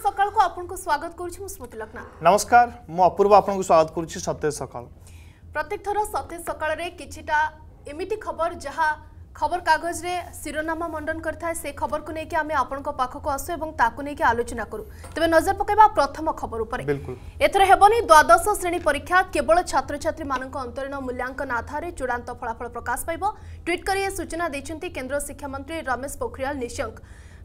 ସତେଜ ସକାଳକୁ ଆପଣଙ୍କୁ ସ୍ୱାଗତ କରୁଛି ମୁଁ ସ୍ମୃତି ଲକ୍ଷ୍ମା ନମସ୍କାର ମୁଁ ଅପୂର୍ବ ଆପଣଙ୍କୁ ସ୍ୱାଗତ କରୁଛି ସତେଜ ସକାଳ ପ୍ରତ୍ୟେକ ଥର ସତେଜ ସକାଳରେ କିଛିଟା ଏମିତି ଖବର ଯାହା খবরকাগজে শিরোনামা মণ্ডন করে থাকে সে খবরক নিয়ে আমি আপনার পাখক আসু এবং তাকে নিয়ে আলোচনা করু তবে নজর পকাইবা প্রথম খবর উপরে এথর হেবনি দ্বাদশ শ্রেণী পরীক্ষা কেবল ছাত্রছাত্রী মানুষ অন্তরীণ মূল্যাঙ্কন আধারে চূড়ান্ত ফলাফল প্রকাশ পাইব ট্বিট করে এ সূচনা দিয়েছেন কেন্দ্র শিক্ষামন্ত্রী রমেশ পোখরিয়াল নিশঙ্ক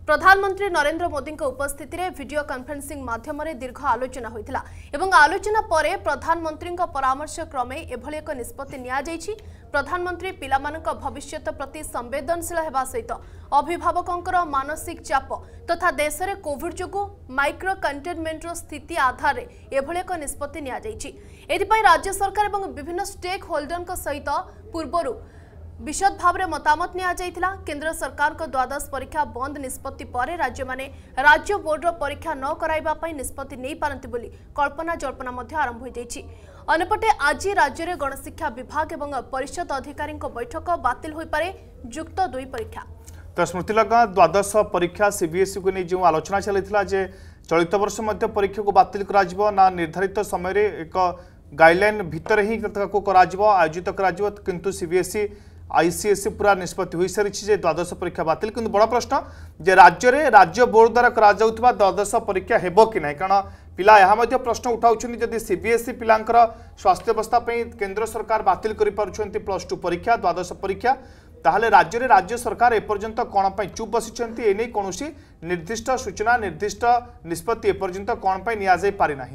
ପ୍ରଧାନମନ୍ତ୍ରୀ ନରେନ୍ଦ୍ର ମୋଦିଙ୍କ ଉପସ୍ଥିତିରେ ଭିଡ଼ିଓ କନ୍ଫରେନ୍ସିଂ ମାଧ୍ୟମରେ ଦୀର୍ଘ ଆଲୋଚନା ହୋଇଥିଲା ଏବଂ ଆଲୋଚନା ପରେ ପ୍ରଧାନମନ୍ତ୍ରୀଙ୍କ ପରାମର୍ଶ କ୍ରମେ ଏଭଳି ଏକ ନିଷ୍ପତ୍ତି ନିଆଯାଇଛି ପ୍ରଧାନମନ୍ତ୍ରୀ ପିଲାମାନଙ୍କ ଭବିଷ୍ୟତ ପ୍ରତି ସମ୍ବେଦନଶୀଳ ହେବା ସହିତ ଅଭିଭାବକଙ୍କର ମାନସିକ ଚାପ ତଥା ଦେଶରେ କୋଭିଡ୍ ଯୋଗୁଁ ମାଇକ୍ରୋ କଣ୍ଟେନମେଣ୍ଟର ସ୍ଥିତି ଆଧାରରେ ଏଭଳି ଏକ ନିଷ୍ପତ୍ତି ନିଆଯାଇଛି ଏଥିପାଇଁ ରାଜ୍ୟ ସରକାର ଏବଂ ବିଭିନ୍ନ ଷ୍ଟେକ୍ ହୋଲ୍ଡରଙ୍କ ସହିତ ପୂର୍ବରୁ ବିଶଦ ଭାବରେ ମତାମତ ନିଆଯାଇଥିଲା କେନ୍ଦ୍ର ସରକାରଙ୍କ ଦ୍ୱାଦଶ ପରୀକ୍ଷା ବନ୍ଦ ନିଷ୍ପତ୍ତି ପରେ ରାଜ୍ୟମାନେ ରାଜ୍ୟ ବୋର୍ଡର ପରୀକ୍ଷା ନ କରାଇବା ପାଇଁ ନିଷ୍ପତ୍ତି ନେଇପାରନ୍ତି ବୋଲି କଳ୍ପନା ଜଳ୍ପନା ମଧ୍ୟ ଆରମ୍ଭ ହୋଇଯାଇଛି ଅନ୍ୟପଟେ ଆଜି ରାଜ୍ୟରେ ଗଣଶିକ୍ଷା ବିଭାଗ ଏବଂ ପରିଷଦ ଅଧିକାରୀଙ୍କ ବୈଠକ ବାତିଲ ହୋଇପାରେ ଯୁକ୍ତ ଦୁଇ ପରୀକ୍ଷା ତ ସ୍ମୃତିଲଙ୍କା ଦ୍ୱାଦଶ ପରୀକ୍ଷା ସିବିଏସ୍ଇକୁ ନେଇ ଯେଉଁ ଆଲୋଚନା ଚାଲିଥିଲା ଯେ ଚଳିତ ବର୍ଷ ମଧ୍ୟ ପରୀକ୍ଷାକୁ ବାତିଲ କରାଯିବ ନା ନିର୍ଦ୍ଧାରିତ ସମୟରେ ଏକ ଗାଇଡଲାଇନ୍ ଭିତରେ ହିଁ ତାକୁ କରାଯିବ ଆୟୋଜିତ କରାଯିବ କିନ୍ତୁ ସିବିଏସ୍ଇ आईसीएससी पूरा निष्पत्ति सारी द्वादश परीक्षा बात किंतु बड़ प्रश्न जे राज्य राज्य बोर्ड द्वारा करा द्वादश परीक्षा हेब कि ना कारण पिला यहाँ प्रश्न उठाऊँच जदि सीबीएसई पिलांर स्वास्थ्यावस्था केन्द्र सरकार बात कर प्लस टू परीक्षा द्वादश परीक्षा तेल राज्य राज्य सरकार एपर्तंत कौन चुप बसी एने कौन निर्दिष्ट सूचना निर्दिष्ट निष्पत्ति एपर्यंत कौन पर निजाई पारिना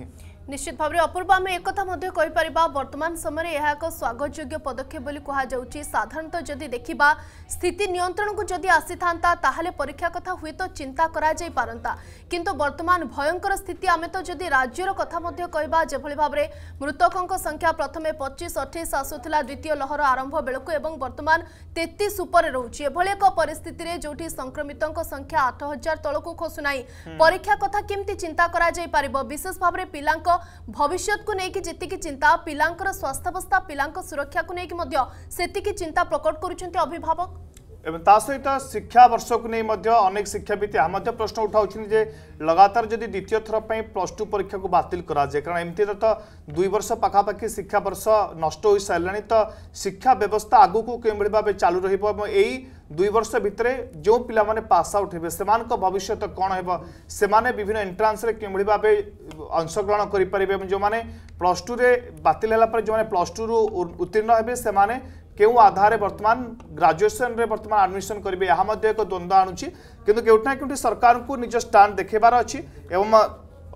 निश्चित भाव में अपूर्व आम एक कहीपर समय यह एक स्वागत योग्य पदक्षेप कहुत जदि देखा स्थित नियंत्रण को जदि आसी था परीक्षा कथा हूँ तो चिंता करता कि वर्तमान भयंकर स्थिति आम तो जदि राज्यर कथा कह भाव में मृतकों संख्या प्रथम पचीस अठाई आसूला द्वितीय लहर आरंभ बेलू और बर्तमान तेतीस रोचे एभली एक परिस्थित जो संक्रमित संख्या आठ हजार तौक खसुनाई हम्म। परीक्षा कथा किमती चिंता करशेष भाव पिला ଭବିଷ୍ୟତକୁ ନେଇକି ଯେତିକି ଚିନ୍ତା ପିଲାଙ୍କର ସ୍ୱାସ୍ଥ୍ୟାବସ୍ଥା ପିଲାଙ୍କ ସୁରକ୍ଷାକୁ ନେଇକି ମଧ୍ୟ ସେତିକି ଚିନ୍ତା ପ୍ରକଟ କରୁଛନ୍ତି ଅଭିଭାବକ এবং তা সহিত শিক্ষাবর্ষক নিয়ে অনেক শিক্ষাবিদ ଏହା ମଧ୍ୟ ପ୍ରଶ୍ନ ଉଠାଉଛନ୍ତି ଯେ ଲଗାତାର ଯଦି ଦ୍ୱିତୀୟ ଥର ପାଇଁ ପ୍ଲସ୍ ଟୁ ପରୀକ୍ଷାକୁ ବାତିଲ କରାଯାଏ କାରଣ ଏମିତିରେ ତ ଦୁଇ ବର୍ଷ ପାଖାପାଖି ଶିକ୍ଷାବର୍ଷ ନଷ୍ଟ ହୋଇସାରିଲାଣି ତ ଶିକ୍ଷା ବ୍ୟବସ୍ଥା ଆଗକୁ କେଉଁଭଳି ଭାବେ ଚାଲୁ ରହିବ ଏବଂ ଏଇ ଦୁଇ ବର୍ଷ ଭିତରେ ଯେଉଁ ପିଲାମାନେ ପାସ୍ ଆଉଟ୍ ହେବେ ସେମାନଙ୍କ ଭବିଷ୍ୟତ କ'ଣ ହେବ ସେମାନେ ବିଭିନ୍ନ ଏଣ୍ଟ୍ରାନ୍ସରେ କେଉଁଭଳି ଭାବେ ଅଂଶଗ୍ରହଣ କରିପାରିବେ ଏବଂ ଯେଉଁମାନେ ପ୍ଲସ୍ ଟୁରେ ବାତିଲ ହେଲା ପରେ ଯେଉଁମାନେ ପ୍ଲସ୍ ଟୁରୁ ଉତ୍ତୀର୍ଣ୍ଣ ହେବେ ସେମାନେ के आधार बर्तमान ग्राजुएसन बर्तमान आडमिशन करेंगे यहाँ एक द्वंद आणुच्छी कितु क्योंटना क्योंकि सरकार को निज स्टा देखेबार अच्छी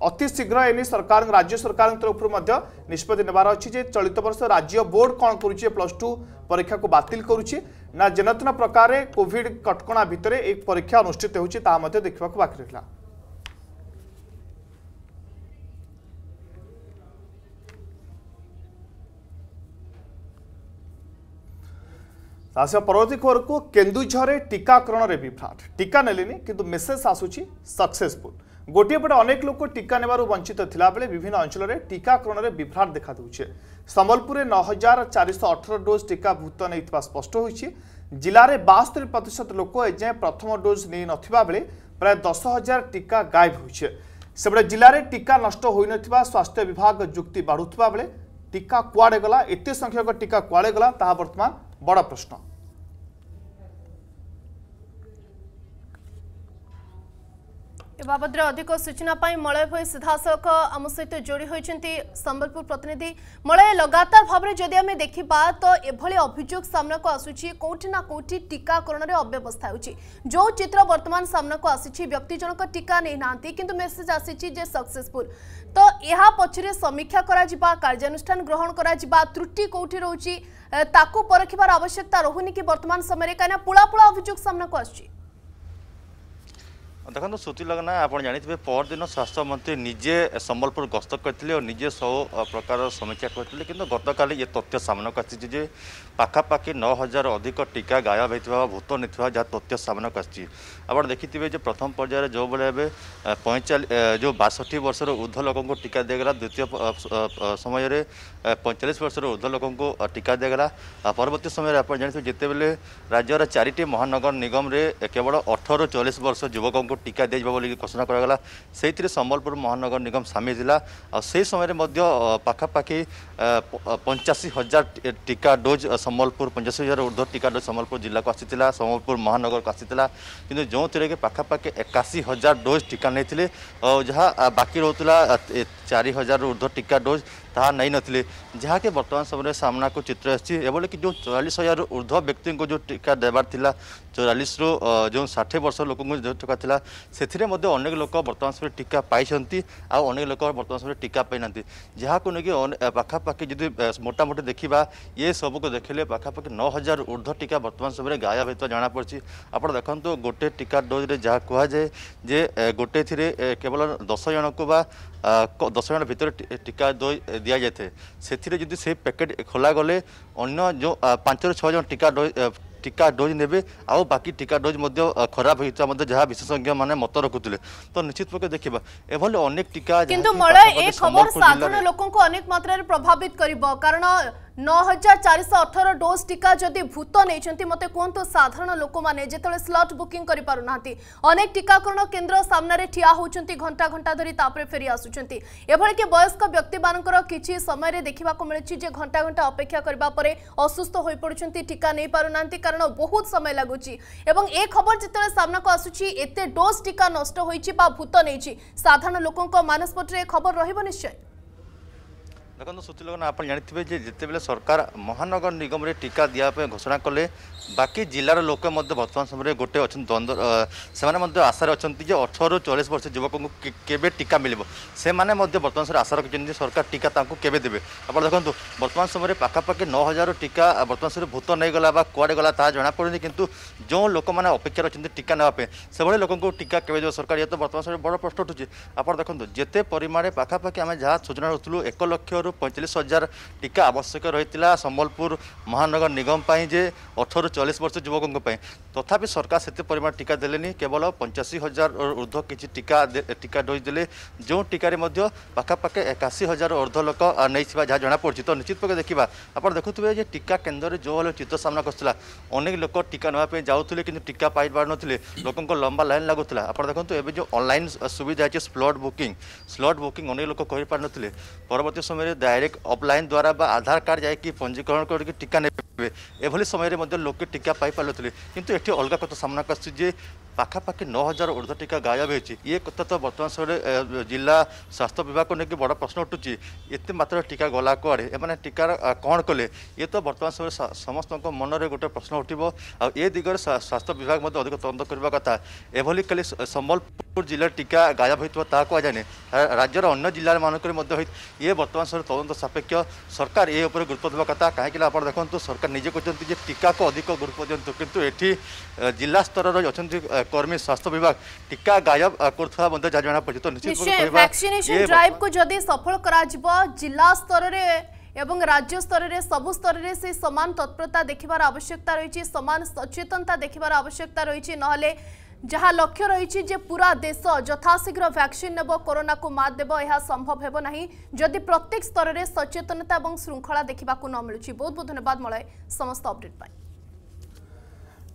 अति शीघ्र एने सरकार राज्य सरकार तरफ निष्पत्ति नेबार अच्छी चलित बर्ष राज्य बोर्ड कौन कर प्लस टू परीक्षा को बात करुच्चना जेनतन प्रकार कोविड कटका भितर एक परीक्षा अनुषित होता देखा बाकी रहा ରାଶିର ପରବର୍ତ୍ତୀ ଖବରକୁ କେନ୍ଦୁଝରରେ ଟିକାକରଣରେ ବିଭ୍ରାଟ ଟିକା ନେଲେନି କିନ୍ତୁ ମେସେଜ ଆସୁଛି ସକ୍ସେସଫୁଲ୍ ଗୋଟିଏ ପଟେ ଅନେକ ଲୋକ ଟିକା ନେବାରୁ ବଞ୍ଚିତ ଥିଲାବେଳେ ବିଭିନ୍ନ ଅଞ୍ଚଳରେ ଟିକାକରଣରେ ବିଭ୍ରାଟ ଦେଖାଦେଉଛି ସମ୍ବଲପୁରରେ ନଅ ହଜାର ଚାରିଶହ ଅଠର ଡୋଜ୍ ଟିକା ଭୂତ ନେଇଥିବା ସ୍ପଷ୍ଟ ହୋଇଛି ଜିଲ୍ଲାରେ ବାସ୍ତରି ପ୍ରତିଶତ ଲୋକ ଏଯାଏଁ ପ୍ରଥମ ଡୋଜ୍ ନେଇନଥିବା ବେଳେ ପ୍ରାୟ ଦଶ ହଜାର ଟିକା ଗାୟବ ହୋଇଛି ସେପଟେ ଜିଲ୍ଲାରେ ଟିକା ନଷ୍ଟ ହୋଇନଥିବା ସ୍ୱାସ୍ଥ୍ୟ ବିଭାଗ ଯୁକ୍ତି ବାଢ଼ୁଥିବା ବେଳେ ଟିକା କୁଆଡ଼େ ଗଲା ଏତେ ସଂଖ୍ୟକ ଟିକା କୁଆଡ଼େ ଗଲା ତାହା ବର୍ତ୍ତମାନ बड़ प्रश्न बाबद अधिक सूचना मलय भई सीधासख आम सहित जोड़ी होती संबलपुर प्रतिनिधि मलय लगातार भाव में जदि देखा तो यह अभोग सामनाक आसूरी कौटि ना कौटि टीकाकरण में अव्यवस्था हो चित्र बर्तमान सामनाक आसी व्यक्ति जनक टीका नहीं ना कितु मेसेज आसी सक्सेफुल तो यह पचर समीक्षा करुषान ग्रहण करुटि कौटी रोची ताकू पर आवश्यकता रोनी कि बर्तमान समय कहीं पुलापुला अभोग को आसूरी ଦେଖନ୍ତୁ ଶ୍ରୁତି ଲଗ୍ନା ଆପଣ ଜାଣିଥିବେ ପରଦିନ ସ୍ୱାସ୍ଥ୍ୟମନ୍ତ୍ରୀ ନିଜେ ସମ୍ବଲପୁର ଗସ୍ତ କରିଥିଲେ ଓ ନିଜେ ସବୁ ପ୍ରକାରର ସମୀକ୍ଷା କରିଥିଲେ କିନ୍ତୁ ଗତକାଲି ଏ ତଥ୍ୟ ସାମ୍ନାକୁ ଆସିଛି ଯେ ପାଖାପାଖି ନଅ ହଜାର ଅଧିକ ଟୀକା ଗାୟବ ହେଇଥିବା ବା ଭୂତ ନେଇଥିବା ଯାହା ତଥ୍ୟ ସାମ୍ନାକୁ ଆସିଛି ଆପଣ ଦେଖିଥିବେ ଯେ ପ୍ରଥମ ପର୍ଯ୍ୟାୟରେ ଯେଉଁଭଳି ଏବେ ପଇଁଚାଳିଶ ଯେଉଁ ବାଷଠି ବର୍ଷର ଉର୍ଦ୍ଧ୍ୱ ଲୋକଙ୍କୁ ଟୀକା ଦିଆଗଲା ଦ୍ୱିତୀୟ ସମୟରେ ପଇଁଚାଳିଶ ବର୍ଷର ଉର୍ଦ୍ଧ୍ୱ ଲୋକଙ୍କୁ ଟୀକା ଦିଆଗଲା ପରବର୍ତ୍ତୀ ସମୟରେ ଆପଣ ଜାଣିଥିବେ ଯେତେବେଳେ ରାଜ୍ୟର ଚାରିଟି ମହାନଗର ନିଗମରେ କେବଳ ଅଠରରୁ ଚାଳିଶ ବର୍ଷ ଯୁବକଙ୍କୁ ଟିକା ଦିଆଯିବ ବୋଲି ଘୋଷଣା କରାଗଲା ସେଇଥିରେ ସମ୍ବଲପୁର ମହାନଗର ନିଗମ ସାମିଲ ଥିଲା ଆଉ ସେ ସମୟରେ ମଧ୍ୟ ପାଖାପାଖି ପଞ୍ଚାଅଶୀ ହଜାର ଟିକା ଡୋଜ୍ ସମ୍ବଲପୁର ପଞ୍ଚାଅଶୀ ହଜାର ଉର୍ଦ୍ଧ୍ୱ ଟିକା ଡୋଜ୍ ସମ୍ବଲପୁର ଜିଲ୍ଲାକୁ ଆସିଥିଲା ସମ୍ବଲପୁର ମହାନଗରକୁ ଆସିଥିଲା କିନ୍ତୁ ଯେଉଁଥିରେ କି ପାଖାପାଖି ଏକାଅଶୀ ହଜାର ଡୋଜ୍ ଟିକା ନେଇଥିଲେ ଯାହା ବାକି ରହୁଥିଲା ଚାରି ହଜାରରୁ ଉର୍ଦ୍ଧ୍ୱ ଟିକା ଡୋଜ୍ ତାହା ନେଇନଥିଲେ ଯାହାକି ବର୍ତ୍ତମାନ ସମୟରେ ସାମ୍ନାକୁ ଚିତ୍ର ଆସିଛି ଏଭଳିକି ଯେଉଁ ଚଉରାଳିଶ ହଜାରରୁ ଉର୍ଦ୍ଧ୍ୱ ବ୍ୟକ୍ତିଙ୍କୁ ଯେଉଁ ଟିକା ଦେବାର ଥିଲା ଚଉରାଳିଶରୁ ଯେଉଁ ଷାଠିଏ ବର୍ଷ ଲୋକଙ୍କୁ ଯେଉଁ ଟିକା ଥିଲା ସେଥିରେ ମଧ୍ୟ ଅନେକ ଲୋକ ବର୍ତ୍ତମାନ ସମୟରେ ଟିକା ପାଇଛନ୍ତି ଆଉ ଅନେକ ଲୋକ ବର୍ତ୍ତମାନ ସମୟରେ ଟିକା ପାଇନାହାନ୍ତି ଯାହାକୁ ନେଇକି ପାଖାପାଖି পাখাপাখি যদি মোটামুটি দেখা ইয়ে সবুকে দেখলে পাখাপাখি ন হাজার ঊর্ধ্ব টিকা বর্তমান সময় গায়ব হয়ে জনা পড়ছে আপনার দেখুন গোটে টিকা ডোজরে যা কুহযায়ে যে গোটে থেকে কেবল দশ জনক বা দশ জন ভিতরে টিকা ডোজ দিয়া যাই সেথিরে যদি সেই প্যাকেট খোলা গলে অন্য যে পাঁচ পাঁচরু জন টিকা ডোজ টিকা ଡୋଜ୍ ନେବେ ଆଉ ବାକି ଟିକା ଡୋଜ୍ ମଧ୍ୟ ଖରାପ ହୋଇଥିବା ମଧ୍ୟ ଯାହା ବିଶେଷଜ୍ଞମାନେ ମତ ରଖୁଥିଲେ ତ ନିଶ୍ଚିତ ପକ୍ଷେ ଦେଖିବା ଏଭଳି ଅନେକ ଟିକା କିନ୍ତୁ ମଳୟ ଏ ଖବର ସାଧାରଣ ଲୋକଙ୍କୁ ଅନେକ ମାତ୍ରାରେ ପ୍ରଭାବିତ କରିବ କାରଣ नौ हजार चारिश अठर डोज टीका जदि भूत नहीं मत कहतु साधारण लोक मैंने जिते स्लट बुकिंग करनेक टीकाकरण केन्द्र सामने ठिया होती घंटा घंटा धरी तापर फेरी आसुच्च वयस्क व्यक्ति मानकर किसी समय देखा मिली जे घंटा घंटा अपेक्षा करने असुस्थ हो पड़ुं टीका नहीं पारना कारण बहुत समय लगुच ए खबर जिते सामना को एत डोज टीका नष्ट भूत नहीं साधारण लोकों मानसपटे खबर रहा निश्चय ଦେଖନ୍ତୁ ସୁଚିଲ ଆପଣ ଜାଣିଥିବେ ଯେ ଯେତେବେଳେ ସରକାର ମହାନଗର ନିଗମରେ ଟିକା ଦିଆ ପାଇଁ ଘୋଷଣା କଲେ বাকি জেলার লোক বর্তমান সময় গোটে অন্দ সে আশার অনেক যে অঠর চল্লিশ বর্ষ যুবক কেবে টিকা মিলব সে বর্তমান সময় আশা রাখছেন যে সরকার টিকা তাঁকু কেবে দেবে আপনার দেখুন বর্তমান সময় পাখাপাখি ন হাজার টিকা বর্তমান সময় ভূত নেইগলা বা কুয়াড়ে গলা তাহা জনাপড়ে কিন্তু যে লোক মানে অপেক্ষার অনেক টিকা নেওয়া সেভাবে লোক টিকা কেবে দেব সরকার ইয়ে তো বর্তমান সময় বড় প্রশ্ন উঠুছে আপনার দেখুন যেতে পরিমাণে পাখাপাখি আমি যা সূচনা রাখুলু এক লক্ষর পঁয়তাল্লিশ হাজার টিকা আবশ্যক রয়েছে সম্বলপুর মহানগর নিগম পাই যে অঠর চল্লিশ বর্ষ যুবকঙ্ তথাপি সরকার সেতে পরিমাণ টিকা দেলে কেবল পঞ্চাশী হাজার ঊর্ধ্ব কিছু টিকা টিকা ডোজ দেলে যে টিকার মধ্যে পাখাপাখি একাশি হাজার ঊর্ধ্ব লোক নেইথিবা যা জনাপড়ছে তো নিশ্চিত পক্ষে দেখিবা আপনার দেখুবে যে টিকা কেন্দ্রে যে ভালো চিত্র সামনা করছিলা অনেক লোক টিকা নেওয়া যাওয়া কিন্তু টিকা পাই পারে লোক লম্বা লাইন লাগুলা আপনার দেখুন এবে যে অনলাইন সুবিধা আছে স্লট বুকিং স্লট বুকিং অনেক লোক করে পারে পরবর্তী সময় ডাইরেক্ট অফলাইন দ্বারা বা আধার কার্ড যাই পঞ্জীকরণ করি টিকা নেবে এভাবে সময় লোকে ଟିକା ପାଇପାରୁନଥିଲେ କିନ୍ତୁ ଏଠି ଅଲଗା କଥା ସାମ୍ନାକୁ ଆସୁଛି ଯେ পাখাপাখি নଅ ହଜାର ଉର୍ଦ୍ଧ୍ୱ ଟିକା ଗାୟବ ହୋଇଛି ଇଏ କଥା ତ ବର୍ତ୍ତମାନ ସମୟରେ ଜିଲ୍ଲା ସ୍ୱାସ୍ଥ୍ୟ ବିଭାଗକୁ ନେଇକି ବଡ଼ ପ୍ରଶ୍ନ ଉଠୁଛି ଏତେ ମାତ୍ରାରେ ଟିକା ଗଲା କୁଆଡ଼େ ଏମାନେ ଟିକାର କ'ଣ କଲେ ଇଏ ତ ବର୍ତ୍ତମାନ ସମୟରେ ସମସ୍ତଙ୍କ ମନରେ ଗୋଟେ ପ୍ରଶ୍ନ ଉଠିବ ଆଉ ଏ ଦିଗରେ ସ୍ୱାସ୍ଥ୍ୟ ବିଭାଗ ମଧ୍ୟ ଅଧିକ ତଦନ୍ତ କରିବା କଥା ଏଭଳି କାଲି ସମ୍ବଲପୁର ଜିଲ୍ଲାରେ ଟିକା ଗାୟବ ହୋଇଥିବ ତାହା କୁହାଯାଏନି ରାଜ୍ୟର ଅନ୍ୟ ଜିଲ୍ଲାମାନଙ୍କରେ ମଧ୍ୟ ହୋଇ ଇଏ ବର୍ତ୍ତମାନ ସମୟରେ ତଦନ୍ତ ସାପେକ୍ଷ ସରକାର ଏ ଉପରେ ଗୁରୁତ୍ୱ ଦେବା କଥା କାହିଁକି ନା ଆପଣ ଦେଖନ୍ତୁ ସରକାର ନିଜେ କହିଛନ୍ତି ଯେ ଟିକାକୁ ଅଧିକ ଗୁରୁତ୍ୱ ଦିଅନ୍ତୁ କିନ୍ତୁ ଏଠି ଜିଲ୍ଲା ସ୍ତରରେ ଅଛନ୍ତି चिकित्सा कर्मी स्वास्थ्य विभाग टीका गायब करना सफल जिला स्तर एवं राज्य स्तर में सबु स्तर में से सामान तत्परता देखार आवश्यकता रही सामान सचेतनता देखार आवश्यकता रही ना जहाँ लक्ष्य रही पूरा देश यथाशीघ्र भैक्सीन नब कोरोना को मात देव यह संभव हेबना जदि प्रत्येक स्तर में सचेतनता और श्रृंखला देखा न मिलू बहुत बहुत धन्यवाद मलय समस्त अपडेट पाई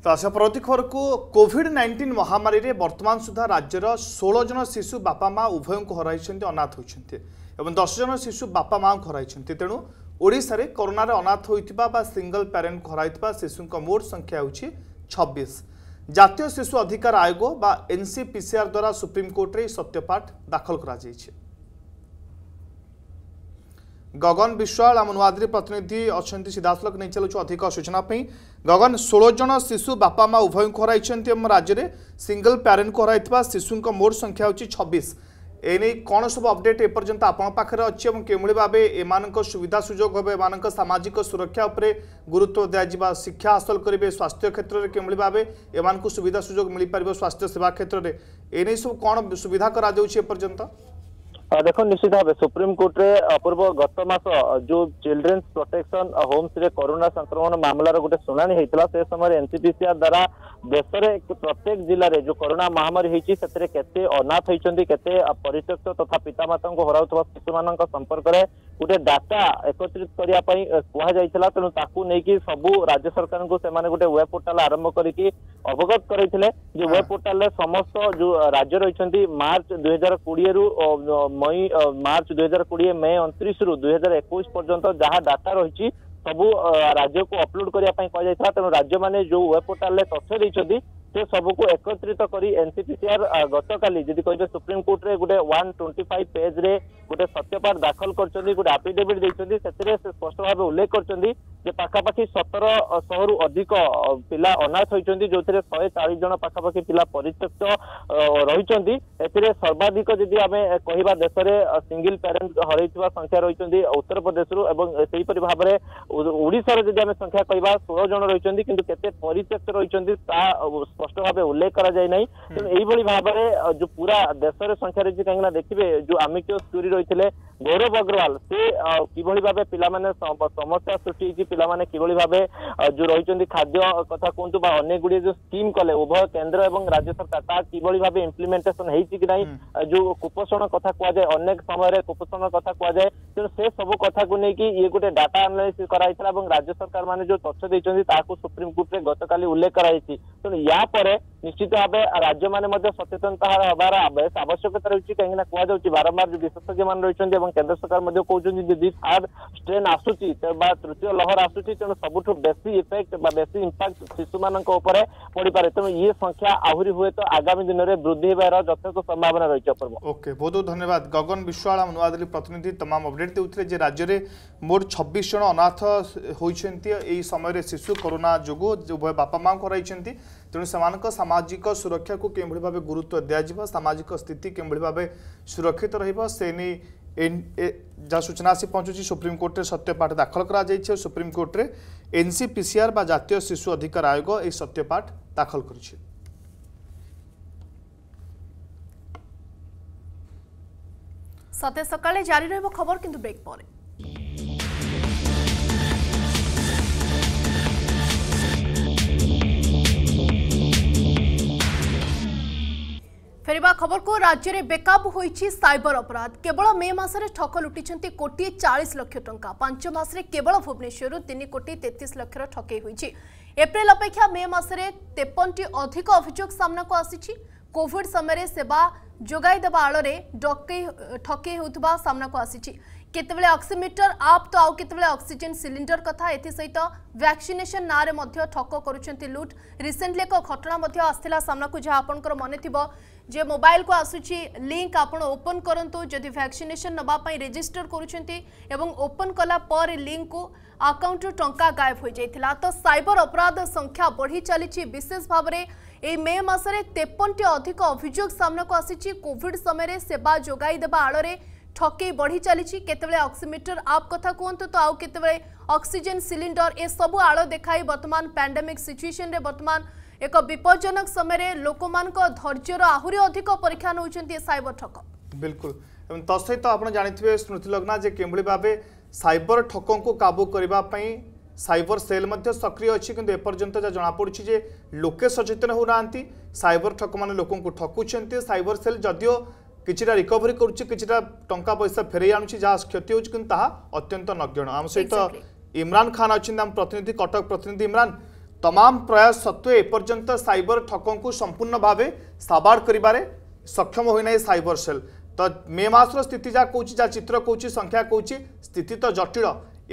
ତ ଆସିବା ପରବର୍ତ୍ତୀ ଖବରକୁ କୋଭିଡ୍ ନାଇଣ୍ଟିନ୍ ମହାମାରୀରେ ବର୍ତ୍ତମାନ ସୁଦ୍ଧା ରାଜ୍ୟର ଷୋହଳ ଜଣ ଶିଶୁ ବାପା ମା' ଉଭୟଙ୍କୁ ହରାଇଛନ୍ତି ଅନାଥ ହୋଇଛନ୍ତି ଏବଂ ଦଶ ଜଣ ଶିଶୁ ବାପା ମା'ଙ୍କୁ ହରାଇଛନ୍ତି ତେଣୁ ଓଡ଼ିଶାରେ କରୋନାରେ ଅନାଥ ହୋଇଥିବା ବା ସିଙ୍ଗଲ୍ ପ୍ୟାରେଣ୍ଟକୁ ହରାଇଥିବା ଶିଶୁଙ୍କ ମୋଟ ସଂଖ୍ୟା ହେଉଛି ଛବିଶ ଜାତୀୟ ଶିଶୁ ଅଧିକାର ଆୟୋଗ ବା ଏନ୍ସିପିସିଆର୍ ଦ୍ୱାରା ସୁପ୍ରିମକୋର୍ଟରେ ଏହି ସତ୍ୟପାଠ ଦାଖଲ କରାଯାଇଛି গগন বিশ্বাল আম নূয়াদিল্লি প্রতিনিধি অনেক সিধাসলখ নিয়ে চালু অধিক সূচনা গগন ষোল জন শিশু বাপা মা উভয় হরাইছেন আম রাজ্যের সিঙ্গল প্যারেট হরাই শিশু মোট সংখ্যা হচ্ছে ছবিশ এনে কোণ সব অপডেট এপর্যন্ত আপনার পাখে অছি এবং কিভাবে ভাবে এমান সুবিধা সুযোগ হব এমান সামাজিক সুরক্ষা উপরে গুরুত্ব দিয়া শিক্ষা হাসল করবে স্বাস্থ্য ক্ষেত্রে কিভাবে ভাবে এমান সুবিধা সুযোগ মিলিপার স্বাস্থ্য সেবা ক্ষেত্রে এনে সব কোণ সুবিধা করা যাচ্ছে এপর্যন্ত देखो निश्चित भाव सुप्रीम कोर्ट रे अपूर्व गत मास जो चिल्ड्रेन्स प्रोटेक्शन होम्स रे कोरोना संक्रमण मामलार गोटे शुणी होता से समय एनसीपीसीआर द्वारा देश में प्रत्येक जिले में जो कोरोना महामारी होते अनाथ होते परित्यक्त तथा पितामाता हरा शिशु मान संपर्क में ଗୋଟେ ଡାଟା ଏକତ୍ରିତ କରିବା ପାଇଁ କୁହାଯାଇଥିଲା ତେଣୁ ତାକୁ ନେଇକି ସବୁ ରାଜ୍ୟ ସରକାରଙ୍କୁ ସେମାନେ ଗୋଟେ ୱେବ୍ ପୋର୍ଟାଲ ଆରମ୍ଭ କରିକି ଅବଗତ କରାଇଥିଲେ ଯେ ୱେବ୍ ପୋର୍ଟାଲରେ ସମସ୍ତ ଯୋଉ ରାଜ୍ୟ ରହିଛନ୍ତି ମାର୍ଚ୍ଚ ଦୁଇ ହଜାର କୋଡିଏରୁ ମଇ ମାର୍ଚ୍ଚ ଦୁଇ ହଜାର କୋଡିଏ ମେ ଅଣତିରିଶରୁ ଦୁଇ ହଜାର ଏକୋଇଶ ପର୍ଯ୍ୟନ୍ତ ଯାହା ଡାଟା ରହିଛି ସବୁ ରାଜ୍ୟକୁ ଅପଲୋଡ କରିବା ପାଇଁ କୁହାଯାଇଥିଲା ତେଣୁ ରାଜ୍ୟମାନେ ଯୋଉ ୱେବ୍ ପୋର୍ଟାଲରେ ତଥ୍ୟ ଦେଇଛନ୍ତି ସେ ସବୁକୁ ଏକତ୍ରିତ କରି ଏନ୍ସିପିସିଆର ଗତକାଲି ଯଦି କହିବେ ସୁପ୍ରିମକୋର୍ଟରେ ଗୋଟେ ୱାନ୍ ଟ୍ୱେଣ୍ଟି ଫାଇଭ୍ ପେଜ୍ରେ ଗୋଟେ ସତ୍ୟପାଠ ଦାଖଲ କରିଛନ୍ତି ଗୋଟେ ଆଫିଡେଭିଟ୍ ଦେଇଛନ୍ତି ସେଥିରେ ସେ ସ୍ପଷ୍ଟ ଭାବେ ଉଲ୍ଲେଖ କରିଛନ୍ତି ଯେ ପାଖାପାଖି ସତର ଶହରୁ ଅଧିକ ପିଲା ଅନାଥ ହୋଇଛନ୍ତି ଯେଉଁଥିରେ ଶହେ ଚାଳିଶ ଜଣ ପାଖାପାଖି ପିଲା ପରିତ୍ୟକ୍ତ ରହିଛନ୍ତି ଏଥିରେ ସର୍ବାଧିକ ଯଦି ଆମେ କହିବା ଦେଶରେ ସିଙ୍ଗିଲ୍ ପ୍ୟାରେଣ୍ଟ ହରାଇଥିବା ସଂଖ୍ୟା ରହିଛନ୍ତି ଉତ୍ତରପ୍ରଦେଶରୁ ଏବଂ ସେହିପରି ଭାବରେ ଓଡ଼ିଶାର ଯଦି ଆମେ ସଂଖ୍ୟା କହିବା ଷୋହଳ ଜଣ ରହିଛନ୍ତି କିନ୍ତୁ କେତେ ପରିତ୍ୟକ୍ତ ରହିଛନ୍ତି ତା স্পষ্ট ভাবে উল্লেখ করা নাই তেমন এইভাবে ভাবে যে পুরা দেশের সংখ্যা রয়েছে কাহিঁকি না দেখবে যে আমিকিও চুরি রয়েছে ଗୌରବ ଅଗ୍ରୱାଲ ସେ କିଭଳି ଭାବେ ପିଲାମାନେ ସମସ୍ୟା ସୃଷ୍ଟି ହେଇଛି ପିଲାମାନେ କିଭଳି ଭାବେ ଯୋଉ ରହିଛନ୍ତି ଖାଦ୍ୟ କଥା କୁହନ୍ତୁ ବା ଅନେକ ଗୁଡ଼ିଏ ଯୋଉ ସ୍କିମ୍ କଲେ ଉଭୟ କେନ୍ଦ୍ର ଏବଂ ରାଜ୍ୟ ସରକାର ତାହା କିଭଳି ଭାବେ ଇମ୍ପ୍ଲିମେଣ୍ଟେସନ ହେଇଛି କି ନାହିଁ ଯୋଉ କୁପୋଷଣ କଥା କୁହାଯାଏ ଅନେକ ସମୟରେ କୁପୋଷଣ କଥା କୁହାଯାଏ ତେଣୁ ସେ ସବୁ କଥାକୁ ନେଇକି ଇଏ ଗୋଟେ ଡାଟା ଆନାଲିସିସ୍ କରାଯାଇଥିଲା ଏବଂ ରାଜ୍ୟ ସରକାର ମାନେ ଯୋଉ ତଥ୍ୟ ଦେଇଛନ୍ତି ତାହାକୁ ସୁପ୍ରିମକୋର୍ଟରେ ଗତକାଲି ଉଲ୍ଲେଖ କରାଯାଇଛି ତେଣୁ ୟା ପରେ ନିଶ୍ଚିତ ଭାବେ ରାଜ୍ୟମାନେ ମଧ୍ୟ ସଚେତନତା ହେବାର ବେଶ ଆବଶ୍ୟକତା ରହିଛି କାହିଁକିନା କୁହାଯାଉଛି ବାରମ୍ବାର ଯୋଉ ବିଶେଷଜ୍ଞମାନେ ରହିଛନ୍ତି ଏବଂ କେନ୍ଦ୍ର ସରକାର ମଧ୍ୟ କହୁଛନ୍ତି ଯେ ଦିସ୍ ହାର୍ଡ ଷ୍ଟ୍ରେନ୍ ଆସୁଛି ବା ତୃତୀୟ ଲହର ଆସୁଛି ତେଣୁ ସବୁଠୁ ବେଶୀ ଇଫେକ୍ଟ ବା ବେଶୀ ଇମ୍ପାକ୍ଟ ଶିଶୁମାନଙ୍କ ଉପରେ ପଡିପାରେ ତେଣୁ ଇଏ ସଂଖ୍ୟା ଆହୁରି ହୁଏତ ଆଗାମୀ ଦିନରେ ବୃଦ୍ଧି ହେବାର ଯଥେଷ୍ଟ ସମ୍ଭାବନା ରହିଛି ଅପୂର୍ବ ଓକେ ବହୁତ ବହୁତ ଧନ୍ୟବାଦ ଗଗନ ବିଶ୍ୱାଳ ଆମ ନୂଆଦିଲ୍ଲୀ ପ୍ରତିନିଧି ତମାମ ଅପଡେଟ୍ ଦେଉଥିଲେ ଯେ ରାଜ୍ୟରେ ମୋଟ ଛବିଶ ଜଣ ଅନାଥ ହୋଇଛନ୍ତି ଏହି ସମୟରେ ଶିଶୁ କରୋନା ଯୋଗୁଁ ଉଭୟ ବାପା ମାଆଙ୍କୁ ହରାଇଛନ୍ତି ତେଣୁ ସେମାନଙ୍କ ସାମାଜିକ ସୁରକ୍ଷାକୁ କେଉଁଭଳି ଭାବେ ଗୁରୁତ୍ୱ ଦିଆଯିବ ସାମାଜିକ ସ୍ଥିତି କେଉଁଭଳି ଭାବେ ସୁରକ୍ଷିତ ରହିବ ସେ ନେଇ যা সূচনা আসি পৌঁছুছি সুপ্রিমকোর্টে সত্যপাঠ দাখল করা যাইছে সুপ্রিমকোর্টে এনসিপিসিআর বা জাতীয় শিশু অধিকার আয়োগ এই সত্যপাঠ দাখল করেছে সতেজ সকালে জারি রহব খবর কিন্তু ব্রেক পরে ଫେରିବା ଖବରକୁ ରାଜ୍ୟରେ ବେକାବୁ ହୋଇଛି ସାଇବର ଅପରାଧ କେବଳ ମେ ମାସରେ ଠକ ଲୁଟିଛନ୍ତି କୋଟିଏ ଚାଳିଶ ଲକ୍ଷ ଟଙ୍କା ପାଞ୍ଚ ମାସରେ କେବଳ ଭୁବନେଶ୍ୱରରୁ ତିନି କୋଟି ତେତିଶ ଲକ୍ଷର ଠକେଇ ହୋଇଛି ଏପ୍ରିଲ ଅପେକ୍ଷା ମେ ମାସରେ ତେପନଟି ଅଧିକ ଅଭିଯୋଗ ସାମ୍ନାକୁ ଆସିଛି କୋଭିଡ୍ ସମୟରେ ସେବା ଯୋଗାଇଦେବା ଆଳରେ ଡକେଇ ଠକେଇ ହେଉଥିବା ସାମ୍ନାକୁ ଆସିଛି केतबले अक्सीमिटर आप तो आउ केतबले ऑक्सीजन सिलिंडर कथा एथि सहित वैक्सीनेशन ना रे मध्य ठक करुचंती लुट रिसेंटली एक घटना मध्य आस्थिला सामना को जे आपनकर मने थिबो जे मोबाइल को आसुची लिंक आपन ओपन करंतु जदि वैक्सीनेशन नबा पई रजिस्टर करुचंती एवं ओपन कला पर लिंक को अकाउंट रु टंका गायब हो जैतिला तो साइबर अपराध संख्या बढी चलीची विशेष भाबरे ए मे मासरे 53 टी अधिक अभिजोग सामना को आसीची कोविड समय रे सेवा जोगाई देबा आळरे ठके बढ़ी चली अक्सीमिटर आप कथा कहतु तो आउ केत अक्सीजेन सिलिंडर ए सब आड़ देखा बर्तमान पैंडेमिक सिचुएसन बर्तमान एक विपज्जनक समय लोक मैर्यर आहरी अधिक परीक्षा नौ सबर ठक बिल्कुल तत्सत आप जानते स्मृतिलग्ना किभली भाव सैबर ठक को काबू करने साइबर सेल सक्रिय अच्छी किपर्यंत जहाँ जमापड़ी लोके सचेतन होती सबर ठक मैंने लोक ठकुचार सैबर सेल जदियों কিছুটা রিকভরি করছে কিছুটা টঙ্কা পয়সা ফেরাই আনুছি যা ক্ষতি হচ্ছে কিন্তু তাহা অত্যন্ত নগ্ন আম সহিত ইমরান খান অনেক আম প্রতিনিধি কটক প্রতিনিধি ইমরান তমাম প্রয়াস সত্ত্বে এপর্যন্ত সাইবর ঠকঙ্কু সম্পূর্ণ ভাবে সাবাড় করবার সক্ষম হয়ে না সাইবর সেল তো মে মাসর স্থিতি যা কৌছি যা চিত্র কৌছি সংখ্যা কৌছি স্থিতি তো জটিল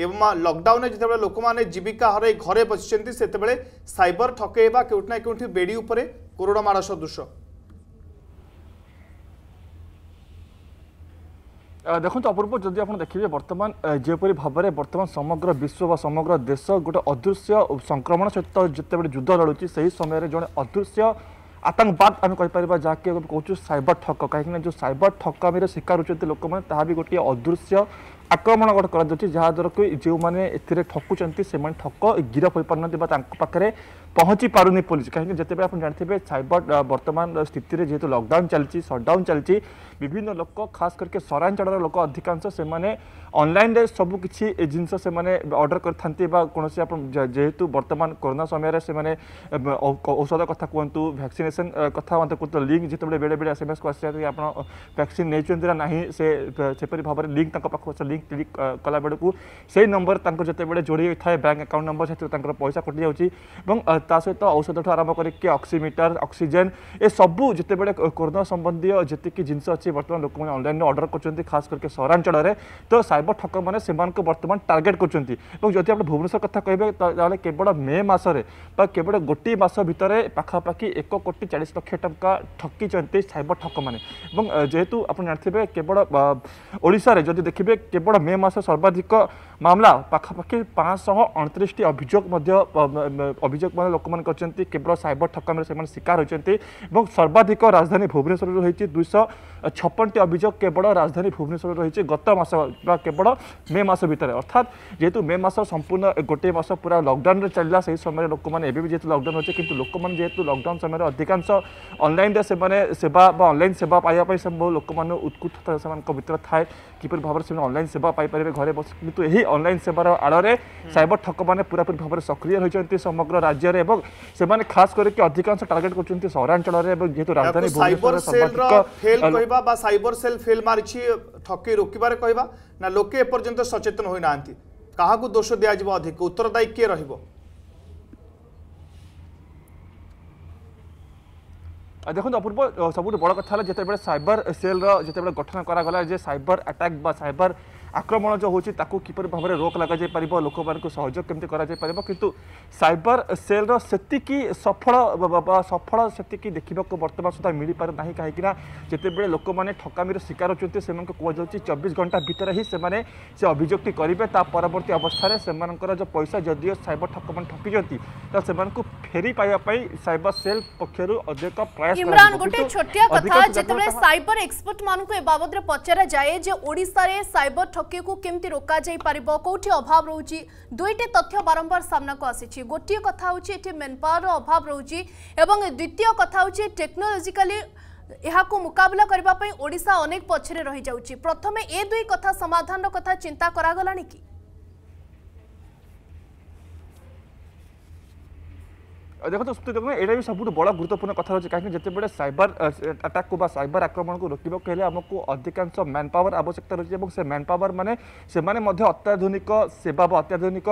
এবং লকডাউনে যেতবে লোক মানে জীবিকা হরাই ঘরে বসিছেন সেতবে সাইবর ঠকেଇବା কেউটি না কেউটি বেড়ি উপরে কোরোড় মাড় সদৃশ দেখুন অপূর্ব যদি আপনার দেখবে বর্তমান যেপরি ভাবে বর্তমান সমগ্র বিশ্ব বা সমগ্র দেশ গোটে অদৃশ্য সংক্রমণ সহিত যেতবে যুদ্ধ লড়ুছি সেই সময় জন অদৃশ্য আতঙ্কবাদ আমি কইপারা যাকে কৌছু সাইবর ঠক কিনা যে সাইবর ঠকামির শিকার হচ্ছে লোক মানে তাহা বি গোটিয়ে অদৃশ্য আক্রমণ গোটে করা যাচ্ছে যাদ্বারা কি যে এতে ঠকুচার সে ঠক গিরফ হয়ে পারু বা তাঁর পাখে পৌঁছি পারুনি পুলিশ কিন্তু যেতবে আপনার জাঁথিবে সাইবর বর্তমান স্থিতিরে যেহেতু লকডাউন চালছি সটডাউন চালছি विभिन्न लोक खास करके सहरांचल लोक अधिकांश से अनलाइन सबकि जिन से अर्डर करोसी जेहेतु बर्तमान कोरोना समय से औषध कथ कहतु भैक्सीनेसन कथ मतलब लिंक जो बेले बेले एस एम एस को आस भैक्सीन नहीं चाहिए ना सेपरी भाव में लिंक लिंक क्लिक कला बेलू से नंबर तक जो जोड़ी होता है बैंक आकाउंट नंबर से पैसा कटि जाऊँगी सहित औषध आरंभ करके अक्सीमिटर अक्सीजेन ए सबू जिते बड़े कोरोना संबंधी जितकी जिनस ଆସି ବର୍ତ୍ତମାନ ଲୋକମାନେ ଅନଲାଇନ୍ରେ ଅର୍ଡ଼ର କରୁଛନ୍ତି ଖାସ୍ କରିକି ସହରାଞ୍ଚଳରେ ତ ସାଇବର ଠକମାନେ ସେମାନଙ୍କୁ ବର୍ତ୍ତମାନ ଟାର୍ଗେଟ୍ କରୁଛନ୍ତି ଏବଂ ଯଦି ଆପଣ ଭୁବନେଶ୍ୱର କଥା କହିବେ ତାହେଲେ କେବଳ ମେ ମାସରେ ବା କେବଳ ଗୋଟିଏ ମାସ ଭିତରେ ପାଖାପାଖି ଏକ କୋଟି ଚାଳିଶ ଲକ୍ଷ ଟଙ୍କା ଠକିଛନ୍ତି ସାଇବର ଠକମାନେ ଏବଂ ଯେହେତୁ ଆପଣ ଜାଣିଥିବେ କେବଳ ଓଡ଼ିଶାରେ ଯଦି ଦେଖିବେ କେବଳ ମେ ମାସ ସର୍ବାଧିକ ମାମଲା ପାଖାପାଖି ପାଞ୍ଚଶହ ଅଣତିରିଶଟି ଅଭିଯୋଗ ମଧ୍ୟ ଅଭିଯୋଗ ମାନେ ଲୋକମାନେ କରିଛନ୍ତି କେବଳ ସାଇବର ଠକାମିର ସେମାନେ ଶିକାର ହୋଇଛନ୍ତି ଏବଂ ସର୍ବାଧିକ ରାଜଧାନୀ ଭୁବନେଶ୍ୱରରୁ ରହିଛି ଦୁଇଶହ ଛପନଟି ଅଭିଯୋଗ କେବଳ ରାଜଧାନୀ ଭୁବନେଶ୍ୱରରେ ରହିଛି ଗତ ମାସ ବା କେବଳ ମେ ମାସ ଭିତରେ ଅର୍ଥାତ୍ ଯେହେତୁ ମେ ମାସ ସମ୍ପୂର୍ଣ୍ଣ ଗୋଟିଏ ମାସ ପୁରା ଲକଡାଉନରେ ଚାଲିଲା ସେହି ସମୟରେ ଲୋକମାନେ ଏବେ ବି ଯେହେତୁ ଲକଡାଉନ୍ ଅଛି କିନ୍ତୁ ଲୋକମାନେ ଯେହେତୁ ଲକଡାଉନ୍ ସମୟରେ ଅଧିକାଂଶ ଅନଲାଇନ୍ରେ ସେମାନେ ସେବା ବା ଅନଲାଇନ୍ ସେବା ପାଇବା ପାଇଁ ବହୁ ଲୋକମାନେ ଉତ୍କୃଷ୍ଟତା ସେମାନଙ୍କ ଭିତରେ ଥାଏ କିପରି ଭାବରେ ସେମାନେ ଅନଲାଇନ୍ ସେବା ପାଇପାରିବେ ଘରେ ବସି କିନ୍ତୁ ଏହି অনলাইন সেবার আড়ে সাইবর মানে পুরাপুর ভাবে সক্রিয় রয়েছেন সমগ্র রাজ্যের এবং সে খাস করি অধিকাংশ টার্গেট করছেন সহরাঞ্চল এবং যেহেতু রাজধানী ভুবনেশ্বর বা সাইবর সেল ফেল মারিছি ঠকেই রোকিবার কহিবা না লোকে এপর্যন্ত সচেতন হই নাহান্তি কাহাকু দোষ দিয়া অধিক উত্তরদায়ী কে রহিব দেখুন অপূর্ব সবুঠ বড় কথা হল যেতবে সাইবর সেলর যেতবে গঠন করা যে সাইবর আটাক বা সাইবর आक्रमण जो हूँ ताको किपर भाव में रोक लग जा लोक मानक कमी किंतु साइबर सेल रेक सफल सफल से देखने को बर्तमान सुधा मिल पारना कहीं जितेबाला लोक मैंने ठकामी शिकार होती से कह चौबीस घंटा भितर ही से अभोगी करेंगे परवर्त अवस्था से जो पैसा जदि सबर ठक मैंने ठकी से फेरी पाइबापी सैबर सेल पक्ष अधिक प्रयास छोटिया कथा जिते सैबर एक्सपर्ट मानक बाबद पचरा जाए जो ओडिशा सैबर ठक ଠକେଇକୁ କେମିତି ରୋକାଯାଇପାରିବ କେଉଁଠି ଅଭାବ ରହୁଛି ଦୁଇଟି ତଥ୍ୟ ବାରମ୍ବାର ସାମ୍ନାକୁ ଆସିଛି ଗୋଟିଏ କଥା ହେଉଛି ଏଠି ମେନ୍ ପାୱାରର ଅଭାବ ରହୁଛି ଏବଂ ଦ୍ୱିତୀୟ କଥା ହେଉଛି ଟେକ୍ନୋଲୋଜିକାଲି ଏହାକୁ ମୁକାବିଲା କରିବା ପାଇଁ ଓଡ଼ିଶା ଅନେକ ପଛରେ ରହିଯାଉଛି ପ୍ରଥମେ ଏ ଦୁଇ କଥା ସମାଧାନର କଥା ଚିନ୍ତା କରାଗଲାଣି କି ଦେଖନ୍ତୁ ସ୍ମୃତି ଏଇଟା ବି ସବୁଠୁ ବଡ଼ ଗୁରୁତ୍ୱପୂର୍ଣ୍ଣ କଥା ରହୁଛି କାହିଁକି ଯେତେବେଳେ ସାଇବର ଆଟାକ୍କୁ ବା ସାଇବର ଆକ୍ରମଣକୁ ରୋକିବାକୁ ହେଲେ ଆମକୁ ଅଧିକାଂଶ ମ୍ୟାନ୍ ପାୱାର ଆବଶ୍ୟକତା ରହିଛି ଏବଂ ସେ ମ୍ୟାନ୍ ପାୱାର ମାନେ ସେମାନେ ମଧ୍ୟ ଅତ୍ୟାଧୁନିକ ସେବା ବା ଅତ୍ୟାଧୁନିକ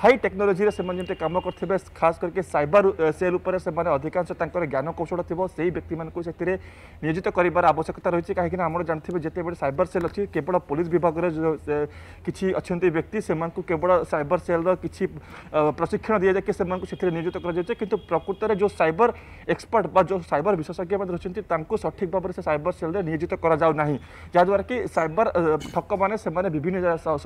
ହାଇ ଟେକ୍ନୋଲୋଜିରେ ସେମାନେ ଯେମିତି କାମ କରିଥିବେ ଖାସ କରିକି ସାଇବର ସେଲ୍ ଉପରେ ସେମାନେ ଅଧିକାଂଶ ତାଙ୍କର ଜ୍ଞାନ କୌଶଳ ଥିବ ସେହି ବ୍ୟକ୍ତିମାନଙ୍କୁ ସେଥିରେ ନିୟୋଜିତ କରିବାର ଆବଶ୍ୟକତା ରହିଛି କାହିଁକିନା ଆମର ଜାଣିଥିବେ ଯେତେବେଳେ ସାଇବର ସେଲ୍ ଅଛି କେବଳ ପୋଲିସ ବିଭାଗରେ କିଛି ଅଛନ୍ତି ବ୍ୟକ୍ତି ସେମାନଙ୍କୁ କେବଳ ସାଇବର ସେଲ୍ର କିଛି ପ୍ରଶିକ୍ଷଣ ଦିଆଯାଏ କି ସେମାନଙ୍କୁ ସେଥିରେ ନିୟୋଜିତ କରାଯାଇଛି କିନ୍ତୁ ପ୍ରକୃତରେ ଯେଉଁ ସାଇବର ଏକ୍ସପର୍ଟ ବା ଯେଉଁ ସାଇବର ବିଶେଷଜ୍ଞମାନେ ରହିଛନ୍ତି ତାଙ୍କୁ ସଠିକ୍ ଭାବରେ ସେ ସାଇବର ସେଲ୍ରେ ନିୟୋଜିତ କରାଯାଉ ନାହିଁ ଯାହାଦ୍ୱାରା କି ସାଇବର ଠକମାନେ ସେମାନେ ବିଭିନ୍ନ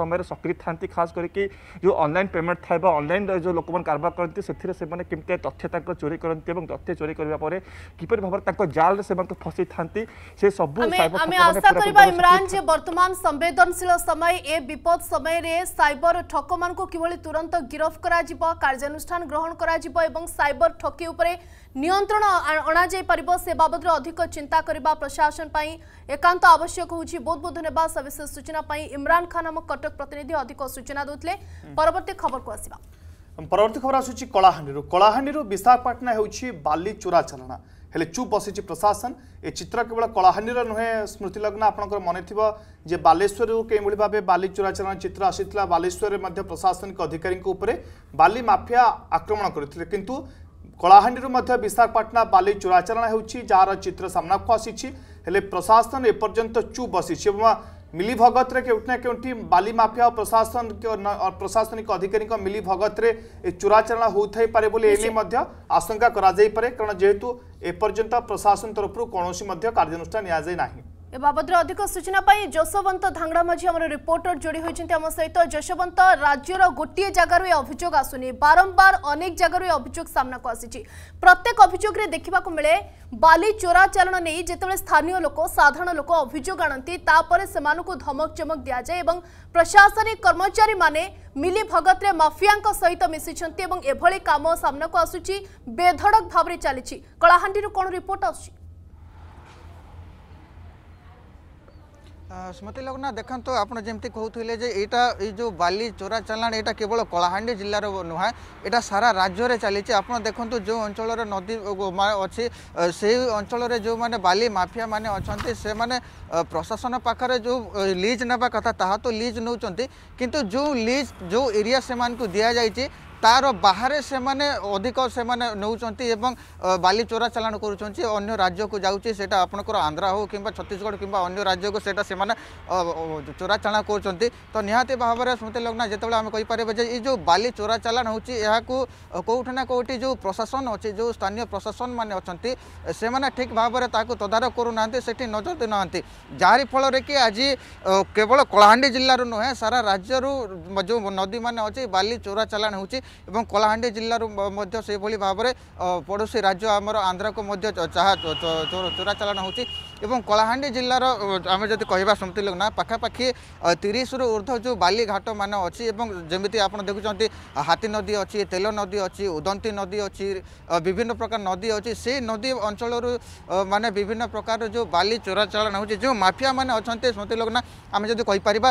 ସମୟରେ ସକ୍ରିୟ ଥାନ୍ତି ଖାସ କରିକି ଯେଉଁ ଅନଲାଇନ୍ ପେମେଣ୍ଟ ଥାଏ ବା ଅନଲାଇନ୍ ଯେଉଁ ଲୋକମାନେ କାରବାର କରନ୍ତି ସେଥିରେ ସେମାନେ କେମିତି ତଥ୍ୟ ତାଙ୍କର ଚୋରି କରନ୍ତି ଏବଂ ତଥ୍ୟ ଚୋରି କରିବା ପରେ କିପରି ଭାବରେ ତାଙ୍କ ଜାଲରେ ସେମାନଙ୍କୁ ଫସାଇଥାନ୍ତି ସେ ସବୁ ଆମେ ଆଶା କରିବା ଇମ୍ରାନ ଯେ ବର୍ତ୍ତମାନ ସମ୍ବେଦନଶୀଳ ସମୟ ଏ ବିପଦ ସମୟରେ ସାଇବର ଠକମାନଙ୍କୁ କିଭଳି ତୁରନ୍ତ ଗିରଫ କରାଯିବ କାର୍ଯ୍ୟାନୁଷ୍ଠାନ ଗ୍ରହଣ କରା କରାଯିବ ଏବଂ ସାଇବର ଠକି ଉପରେ ନିୟନ୍ତ୍ରଣ ଅଣାଯାଇପାରିବ ସେ ବାବଦରେ ଅଧିକ ଚିନ୍ତା କରିବା ପ୍ରଶାସନ ପାଇଁ ଏକାନ୍ତ ଆବଶ୍ୟକ ହେଉଛି ବହୁତ ବହୁତ ଧନ୍ୟବାଦ ସବିଶେଷ ସୂଚନା ପାଇଁ ଇମ୍ରାନ ଖାନ ଆମ କଟକ ପ୍ରତିନିଧି ଅଧିକ ସୂଚନା ଦେଉଥିଲେ ପରବର୍ତ୍ତୀ ଖବରକୁ ଆସିବା ପରବର୍ତ୍ତୀ ଖବର ଆସୁଛି କଳାହାଣ୍ଡିରୁ କଳାହାଣ୍ଡିରୁ ବିଶାଖାପାଟଣା ହେଉଛି ବାଲି ଚୋରା ଚାଲାଣ ହେଲେ ଚୁପ୍ ବସିଛି ପ୍ରଶାସନ ଏ ଚିତ୍ର କେବଳ କଳାହାଣ୍ଡିର ନୁହେଁ ସ୍ମୃତିଲଗ୍ନ ଆପଣଙ୍କର ମନେଥିବ ଯେ ବାଲେଶ୍ୱରରୁ କେଉଁଭଳି ଭାବେ ବାଲି ଚୋରାଚାଲାଣ ଚିତ୍ର ଆସିଥିଲା ବାଲେଶ୍ୱରରେ ମଧ୍ୟ ପ୍ରଶାସନିକ ଅଧିକାରୀଙ୍କ ଉପରେ ବାଲି ମାଫିଆ ଆକ୍ରମଣ କରିଥିଲେ କିନ୍ତୁ କଳାହାଣ୍ଡିରୁ ମଧ୍ୟ ବିଶାଖାପାଟଣା ବାଲି ଚୋରାଚାଲାଣ ହେଉଛି ଯାହାର ଚିତ୍ର ସାମ୍ନାକୁ ଆସିଛି ହେଲେ ପ୍ରଶାସନ ଏପର୍ଯ୍ୟନ୍ତ ଚୁପ୍ ବସିଛି ଏବଂ मिली भगत रे केउटना बाली माफिया और प्रशासन प्रशासनिक अधिकारी मिली भगत रे चुराचरणा होथाई आशंका करेतु एपर्तंत प्रशासन तरफ कौन मध्य कार्यानुष्ठान এ বাবদরে অধিক সূচনা পাই যশবন্ত ধাঙ্গড়া মাঝি আমার রিপোর্টর যোড়ি হয়েছেন আমার সহিত যশবন্ত রাজ্যর গোটিয়ে জায়গার এ অভিযোগ আসুনি বারম্বার অনেক জায়গার এ অভিযোগ সামনাকু আসিছি প্রত্যেক অভিযোগে দেখা মিলে বালি চোরা চালাণ নিয়ে যেতবে স্থানীয় লোক সাধারণ লোক অভিযোগ আনতি তাপরে সে ধমক চমক দিয়া যায় এবং প্রশাসনিক কর্মচারী মানে মিলি ভগতরে মাফিয়াঙ্ক সহিত মিশিছন্তি এবং এভাবে কাম সামনাকু আসুচি বেধড়ক ভাবে চালিছি কলাহান্ডি কোণ রিপোর্ট আসুচি ସ୍ମୃତି ଲଗ୍ନା ଦେଖନ୍ତୁ ଆପଣ ଯେମିତି କହୁଥିଲେ ଯେ ଏଇଟା ଏଇ ଯେଉଁ ବାଲି ଚୋରା ଚାଲାଣ ଏଇଟା କେବଳ କଳାହାଣ୍ଡି ଜିଲ୍ଲାର ନୁହେଁ ଏଇଟା ସାରା ରାଜ୍ୟରେ ଚାଲିଛି ଆପଣ ଦେଖନ୍ତୁ ଯେଉଁ ଅଞ୍ଚଳରେ ନଦୀ ଅଛି ସେଇ ଅଞ୍ଚଳରେ ଯେଉଁମାନେ ବାଲି ମାଫିଆମାନେ ଅଛନ୍ତି ସେମାନେ ପ୍ରଶାସନ ପାଖରେ ଯେଉଁ ଲିଜ୍ ନେବା କଥା ତାହା ତ ଲିଜ୍ ନେଉଛନ୍ତି କିନ୍ତୁ ଯେଉଁ ଲିଜ୍ ଯେଉଁ ଏରିଆ ସେମାନଙ୍କୁ ଦିଆଯାଇଛି तार बाहर से मैंने अधिक से मैंने बाली चोरा चलाण कर राज्य को जाटा आप आंध्र हो कि छत्तीसगढ़ कि राज्य को चोरा चलाण कर तो निहाती भाव में स्मृति लग्ना जिते आम कही पारे जो बाली चोरा चलाण होना कौटी जो प्रशासन अच्छे जो स्थानीय प्रशासन मैंने से मैंने ठीक भाव में ताकि तदारख करूना से नजर देना जारीफल कि आज केवल कलाहां जिलूँ सारा राज्यर जो नदी मैंने अच्छी बाली चोरा चलाण हो এবং କଳାହାଣ୍ଡି ଜିଲ୍ଲାରୁ ମଧ୍ୟ ସେହିଭଳି ଭାବରେ ପଡ଼ୋଶୀ ରାଜ୍ୟ ଆମର ଆନ୍ଧ୍ରାକୁ ମଧ୍ୟ ଚାହା ଚୋରାଚାଲାଣ ହେଉଛି ଏବଂ କଳାହାଣ୍ଡି ଜିଲ୍ଲାର ଆମେ ଯଦି କହିବା ସେମିତି ନା ପାଖାପାଖି ତିରିଶରୁ ଉର୍ଦ୍ଧ୍ୱ ଯେଉଁ ବାଲିଘାଟମାନ ଅଛି ଏବଂ ଯେମିତି ଆପଣ ଦେଖୁଛନ୍ତି ହାତୀ ନଦୀ ଅଛି ତେଲ ନଦୀ ଅଛି ଉଦନ୍ତୀ ନଦୀ ଅଛି ବିଭିନ୍ନ ପ୍ରକାର ନଦୀ ଅଛି ସେଇ ନଦୀ ଅଞ୍ଚଳରୁ ମାନେ ବିଭିନ୍ନ ପ୍ରକାର ଯେଉଁ ବାଲି ଚୋରାଚାଲାଣ ହେଉଛି ଯେଉଁ ମାଫିଆମାନେ ଅଛନ୍ତି ସ୍ମୃତି ଲୋକ ନା ଆମେ ଯଦି କହିପାରିବା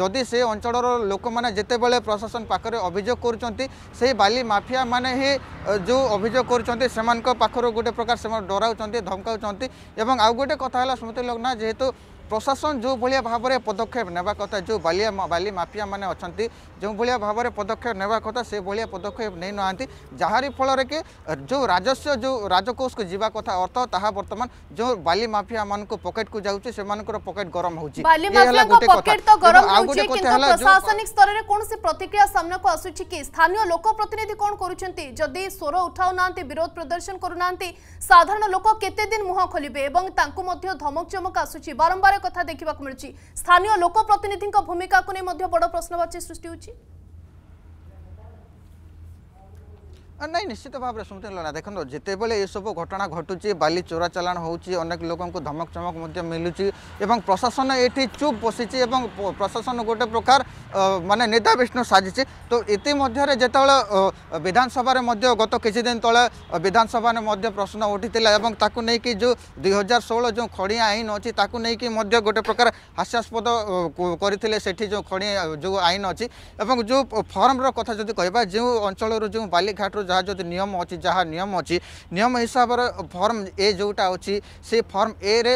ଯଦି ସେ ଅଞ୍ଚଳର ଲୋକମାନେ ଯେତେବେଳେ ପ୍ରଶାସନ ପାଖରେ ଅଭିଯୋଗ କରୁଛନ୍ତି କରୁଛନ୍ତି ସେହି ବାଲି ମାଫିଆମାନେ ହିଁ ଯେଉଁ ଅଭିଯୋଗ କରୁଛନ୍ତି ସେମାନଙ୍କ ପାଖରୁ ଗୋଟେ ପ୍ରକାର ସେମାନେ ଡରାଉଛନ୍ତି ଧମକାଉଛନ୍ତି ଏବଂ ଆଉ ଗୋଟେ କଥା ହେଲା ସ୍ମୃତି ଲଗ୍ନା ଯେହେତୁ प्रशासन जो भाया भाव में पदक्षेप नवा कथा जो बालिया मैंने अच्छा जो भाया भाव में पदक्षेप नवा कथा से भाया पदक्षेप नहीं ना जहाँफल फल जो राजस्व जो राजकोष को जीवा कथा अर्थ ता बर्तमान जो बाली मान पकेट को जाऊँच से पकेट गरम हो प्रतिक्रिया सामना को स्थानीय लोक प्रतिनिधि कौन करुंट मुह खोलि धमक କଥା ଦେଖିବାକୁ ମିଳୁଛି ସ୍ଥାନୀୟ ଲୋକପ୍ରତିନିଧିଙ୍କ ଭୂମିକାକୁ ନେଇ ମଧ୍ୟ ବଡ଼ ପ୍ରଶ୍ନବାଚୀ ସୃଷ୍ଟି ହେଉଛି ନାଇଁ ନିଶ୍ଚିତ ଭାବରେ ସ୍ମୃତି ଲନା ଦେଖନ୍ତୁ ଯେତେବେଳେ ଏସବୁ ଘଟଣା ଘଟୁଛି ବାଲି ଚୋରା ଚାଲାଣ ହେଉଛି ଅନେକ ଲୋକଙ୍କୁ ଧମକ ଚମକ ମଧ୍ୟ ମିଳୁଛି ଏବଂ ପ୍ରଶାସନ ଏଠି ଚୁପ୍ ବସିଛି ଏବଂ ପ୍ରଶାସନ ଗୋଟେ ପ୍ରକାର ମାନେ ନେତା ବିଷ୍ଣୁ ସାଜିଛି ତ ଇତିମଧ୍ୟରେ ଯେତେବେଳେ ବିଧାନସଭାରେ ମଧ୍ୟ ଗତ କିଛି ଦିନ ତଳେ ବିଧାନସଭାରେ ମଧ୍ୟ ପ୍ରଶ୍ନ ଉଠିଥିଲା ଏବଂ ତାକୁ ନେଇକି ଯେଉଁ ଦୁଇ ହଜାର ଷୋହଳ ଯେଉଁ ଖଣିଆ ଆଇନ ଅଛି ତାକୁ ନେଇକି ମଧ୍ୟ ଗୋଟେ ପ୍ରକାର ହାସ୍ୟାସ୍ପଦ କରିଥିଲେ ସେଠି ଯେଉଁ ଖଣି ଯେଉଁ ଆଇନ ଅଛି ଏବଂ ଯେଉଁ ଫର୍ମର କଥା ଯଦି କହିବା ଯେଉଁ ଅଞ୍ଚଳରୁ ଯେଉଁ ବାଲିଘାଟରୁ ଯାହା ଯଦି ନିୟମ ଅଛି ଯାହା ନିୟମ ଅଛି ନିୟମ ହିସାବରେ ଫର୍ମ ଏ ଯେଉଁଟା ଅଛି ସେ ଫର୍ମ ଏରେ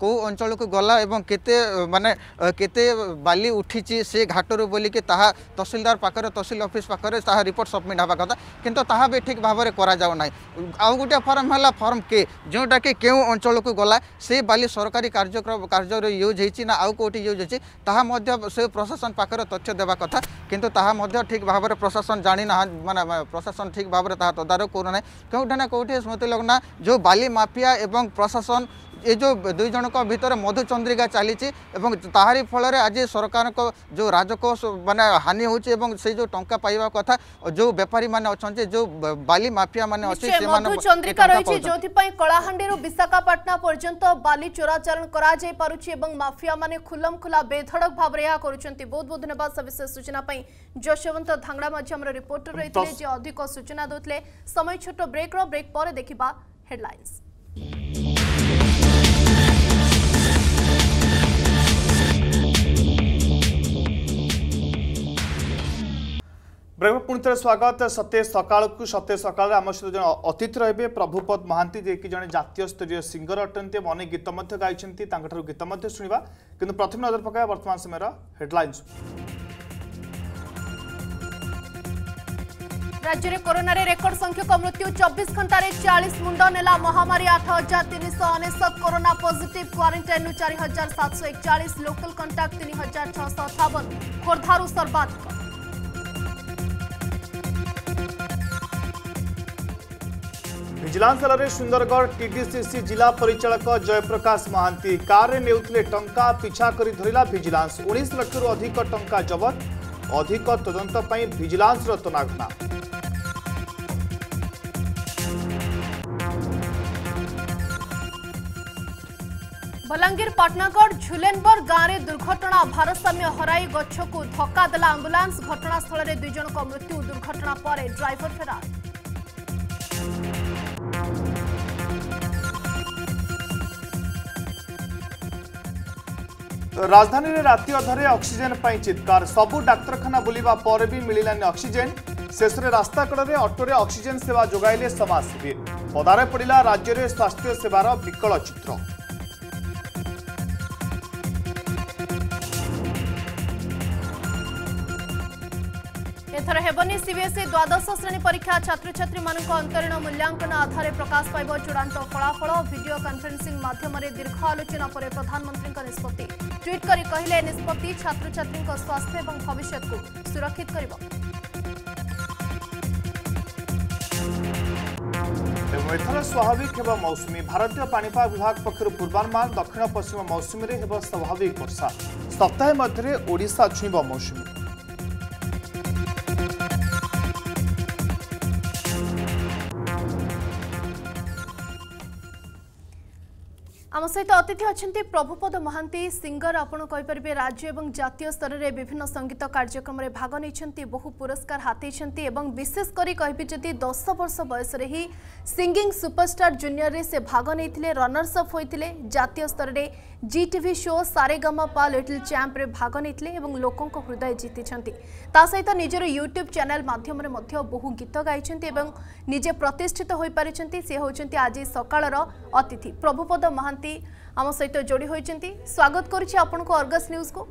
कौ अंचल को गला केते माने केते बाली उठी से घाटर बोलिक तहसिलदार पाखे तहसिल अफिस् पाखे रिपोर्ट सबमिट हाँ कथा कि ठीक भाव में कराऊना आउ गोटे फर्म है फर्म के जोटा कि क्यों अंचल को गला से बाली सरकारी कार्यक्रम कार्य यूज होना आउ कौटी यूज होता से प्रशासन पाखे तथ्य देवा कथा कितु ठीक भाव में प्रशासन जाणी ना मान प्रशासन ठीक भाव में तदारख करना कौटे कौटी कौटे स्मृति लग्ना जो बाली माफिया प्रशासन ये जो जन भितर मधुचंद्रिका चली फल सरकार को जो राजकोष मान हानि एवं से जो टंका पाइबा कथा जो बेपारी मान अच्छे जो बाली माफिया मान मधुचंद्रिका रही जो कलाहां विशाखापाटना पर्यत बाली करफिया मान खुलम खुला बेधड़क भाव कर बहुत बहुत धन्यवाद सविशे सूचना जशवंत धांगड़ा मध्यम रिपोर्टर रही अधिक सूचना दूसरे समय छोट ब्रेक ब्रेक पर देखा हेडलैंस ବ୍ରେକ୍ ପୁଣି ଥରେ ସ୍ୱାଗତ ସତେଜ ସକାଳକୁ ସତେଜ ସକାଳରେ ଆମ ସହିତ ଜଣେ ଅତିଥି ରହିବେ ପ୍ରଭୁପଦ ମହାନ୍ତି ଯିଏକି ଜଣେ ଜାତୀୟ ସ୍ତରୀୟ ସିଙ୍ଗର ଅଟନ୍ତି ଏବଂ ଅନେକ ଗୀତ ମଧ୍ୟ ଗାଇଛନ୍ତି ତାଙ୍କଠାରୁ ଗୀତ ମଧ୍ୟ ଶୁଣିବା କିନ୍ତୁ ପ୍ରଥମେ ନଜର ପକାଇବା ବର୍ତ୍ତମାନ ସମୟର ହେଡ୍ଲାଇନ୍ସ ରାଜ୍ୟରେ କରୋନାରେ ରେକର୍ଡ ସଂଖ୍ୟକ ମୃତ୍ୟୁ ଚବିଶ ଘଣ୍ଟାରେ ଚାଳିଶ ମୁଣ୍ଡ ନେଲା ମହାମାରୀ ଆଠ ହଜାର ତିନିଶହ ଅନେଶତ କୋରୋନା ପଜିଟିଭ୍ କ୍ୱାରେଣ୍ଟାଇନ୍ରୁ ଚାରି ହଜାର ସାତଶହ ଏକଚାଳିଶ ଲୋକାଲ କଣ୍ଟାକ୍ଟ ତିନି ହଜାର ଛଅଶହ ଅଠାବନ ଖୋର୍ଦ୍ଧାରୁ ସର୍ବାଧିକ भिजिलाल सुंदरगढ़ टीडीसीसी जिला परिचालक जयप्रकाश महां कारे टंका पिछा कर धरला भिजिलांस उन्नीस लक्ष रु अधिक टंका जबत अधिक तदंत भिजिलांस तनाघना बलांगीर पटनागढ़ झुलेनबर गांव में दुर्घटना भारसाम्य हर गच्छ को धक्का देला आंबुलांस घटनास्थल में दुईज मृत्यु दुर्घटना पर ड्राइवर फेरार ରାଜଧାନୀରେ ରାତି ଅଧରେ ଅକ୍ସିଜେନ୍ ପାଇଁ ଚିତ୍କାର ସବୁ ଡାକ୍ତରଖାନା ବୁଲିବା ପରେ ବି ମିଳିଲାନି ଅକ୍ସିଜେନ୍ ଶେଷରେ ରାସ୍ତାକଡ଼ରେ ଅଟୋରେ ଅକ୍ସିଜେନ୍ ସେବା ଯୋଗାଇଲେ ସମାଜସେବୀ ପଦାରେ ପଡ଼ିଲା ରାଜ୍ୟରେ ସ୍ୱାସ୍ଥ୍ୟ ସେବାର ବିକଳ ଚିତ୍ର ଏଥର ହେବନି ସିବିଏସ୍ଇ ଦ୍ୱାଦଶ ଶ୍ରେଣୀ ପରୀକ୍ଷା ଛାତ୍ରଛାତ୍ରୀମାନଙ୍କ ଅନ୍ତରୀଣ ମୂଲ୍ୟାଙ୍କନ ଆଧାରରେ ପ୍ରକାଶ ପାଇବ ଚୂଡ଼ାନ୍ତ ଫଳାଫଳ ଭିଡ଼ିଓ କନ୍ଫରେନ୍ସିଂ ମାଧ୍ୟମରେ ଦୀର୍ଘ ଆଲୋଚନା ପରେ ପ୍ରଧାନମନ୍ତ୍ରୀଙ୍କ ନିଷ୍ପତ୍ତି ट्वीट कर निष्पत्ति छात्र छी स्वास्थ्य और भविष्य को सुरक्षित कर एथर स्वाभाविक हो मौसुमी भारतीय पापा विभाग पक्ष पूर्वानुमान दक्षिण पश्चिम मौसुमी में स्वाभाविक वर्षा सप्ताह मध्य ओडा छुईब मौसुमी আম সহিত অতিথি অনেক প্রভুপদ মহান্তি সিঙ্গর আপনার কইপারে রাজ্য এবং জাতীয় স্তরের বিভিন্ন সঙ্গীত কার্যক্রমে ভাগ নিয়েছেন বহু পুরস্কার হাতেছেন এবং বিশেষ করে কবি যদি দশ বর্ষ বয়সের হি সিঙ্গিং সুপরস্টার জুনিয়রে সে ভাগ নিয়ে রনর্স অপ হয়ে জাতীয় স্তরের Zee TV show Sa Re Ga Ma Pa little চ্যাম্পে ভাগ নিয়ে এবং লোক হৃদয় জিতিছেন তা সহিত নিজের ইউট্যুব চ্যানেল মাধ্যমে বহু গীত গাইছেন এবং নিজে প্রতিষ্ঠিত হয়ে পারি সে হচ্ছেন আজ সকালর ଅତିଥି ପ୍ରଭୁପଦ ମହାନ୍ତି ଆମ ସହିତ ଯୋଡ଼ି ହୋଇଛନ୍ତି ସ୍ୱାଗତ କରୁଛି ଆପଣଙ୍କୁ ଅର୍ଗସ୍ ନ୍ୟୁଜ୍କୁ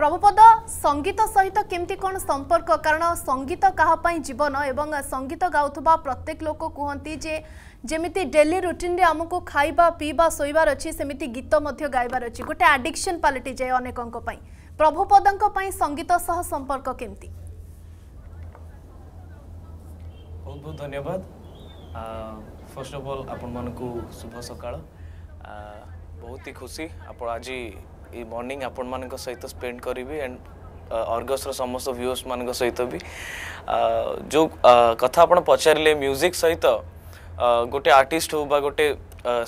ପ୍ରଭୁପଦ ସଙ୍ଗୀତ ସହିତ କେମିତି କ'ଣ ସମ୍ପର୍କ କାରଣ ସଙ୍ଗୀତ କାହା ପାଇଁ ଜୀବନ ଏବଂ ସଙ୍ଗୀତ ଗାଉଥିବା ପ୍ରତ୍ୟେକ ଲୋକ କୁହନ୍ତି ଯେ ଯେମିତି ଡେଲି ରୁଟିନ୍ରେ ଆମକୁ ଖାଇବା ପିଇବା ଶୋଇବାର ଅଛି ସେମିତି ଗୀତ ମଧ୍ୟ ଗାଇବାର ଅଛି ଗୋଟେ ଆଡିକ୍ସନ୍ ପାଲଟି ଯାଏ ଅନେକଙ୍କ ପାଇଁ ପ୍ରଭୁପଦଙ୍କ ପାଇଁ ସଙ୍ଗୀତ ସହ ସମ୍ପର୍କ କେମିତି ବହୁତ ବହୁତ ଧନ୍ୟବାଦ ଫାର୍ଷ୍ଟ ଅଫ୍ ଅଲ୍ ଆପଣମାନଙ୍କୁ ଶୁଭ ସକାଳ ବହୁତ ହି ଖୁସି ଆପଣ ଆଜି ଏଇ ମର୍ଣ୍ଣିଂ ଆପଣମାନଙ୍କ ସହିତ ସ୍ପେଣ୍ଡ କରିବି ଆଣ୍ଡ ଅର୍ଗସ୍ର ସମସ୍ତ ଭ୍ୟୁଅର୍ସମାନଙ୍କ ସହିତ ବି ଯେଉଁ କଥା ଆପଣ ପଚାରିଲେ ମ୍ୟୁଜିକ୍ ସହିତ ଗୋଟେ ଆର୍ଟିଷ୍ଟ ହଉ ବା ଗୋଟେ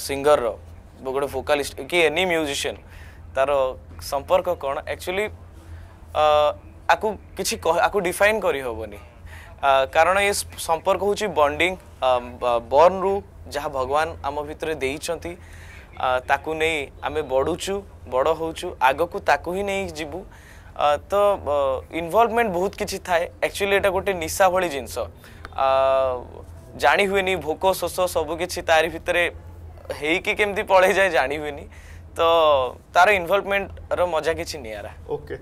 ସିଙ୍ଗରର ଗୋଟେ ଭୋକାଲିଷ୍ଟ କି ଏନି ମ୍ୟୁଜିସିଆନ୍ ତାର ସମ୍ପର୍କ କ'ଣ ଆକ୍ଚୁଆଲି ଆକୁ କିଛି ଆକୁ ଡିଫାଇନ୍ କରିହେବନି କାରଣ ଏ ସମ୍ପର୍କ ହେଉଛି ବଣ୍ଡିଂ ବର୍ନରୁ ଯାହା ଭଗବାନ ଆମ ଭିତରେ ଦେଇଛନ୍ତି ତାକୁ ନେଇ ଆମେ ବଢ଼ୁଛୁ ବଡ଼ ହେଉଛୁ ଆଗକୁ ତାକୁ ହିଁ ନେଇ ଯିବୁ ତ ଇନଭଲ୍ଭମେଣ୍ଟ ବହୁତ କିଛି ଥାଏ ଆକ୍ଚୁଆଲି ଏଇଟା ଗୋଟେ ନିଶା ଭଳି ଜିନିଷ ଜାଣି ହୁଏନି ଭୋକ ଶୋଷ ସବୁକିଛି ତାରି ଭିତରେ ହେଇକି କେମିତି ପଳେଇଯାଏ ଜାଣି ହୁଏନି ତ ତାର ଇନଭଲ୍ଭମେଣ୍ଟର ମଜା କିଛି ନିଆରା ଓକେ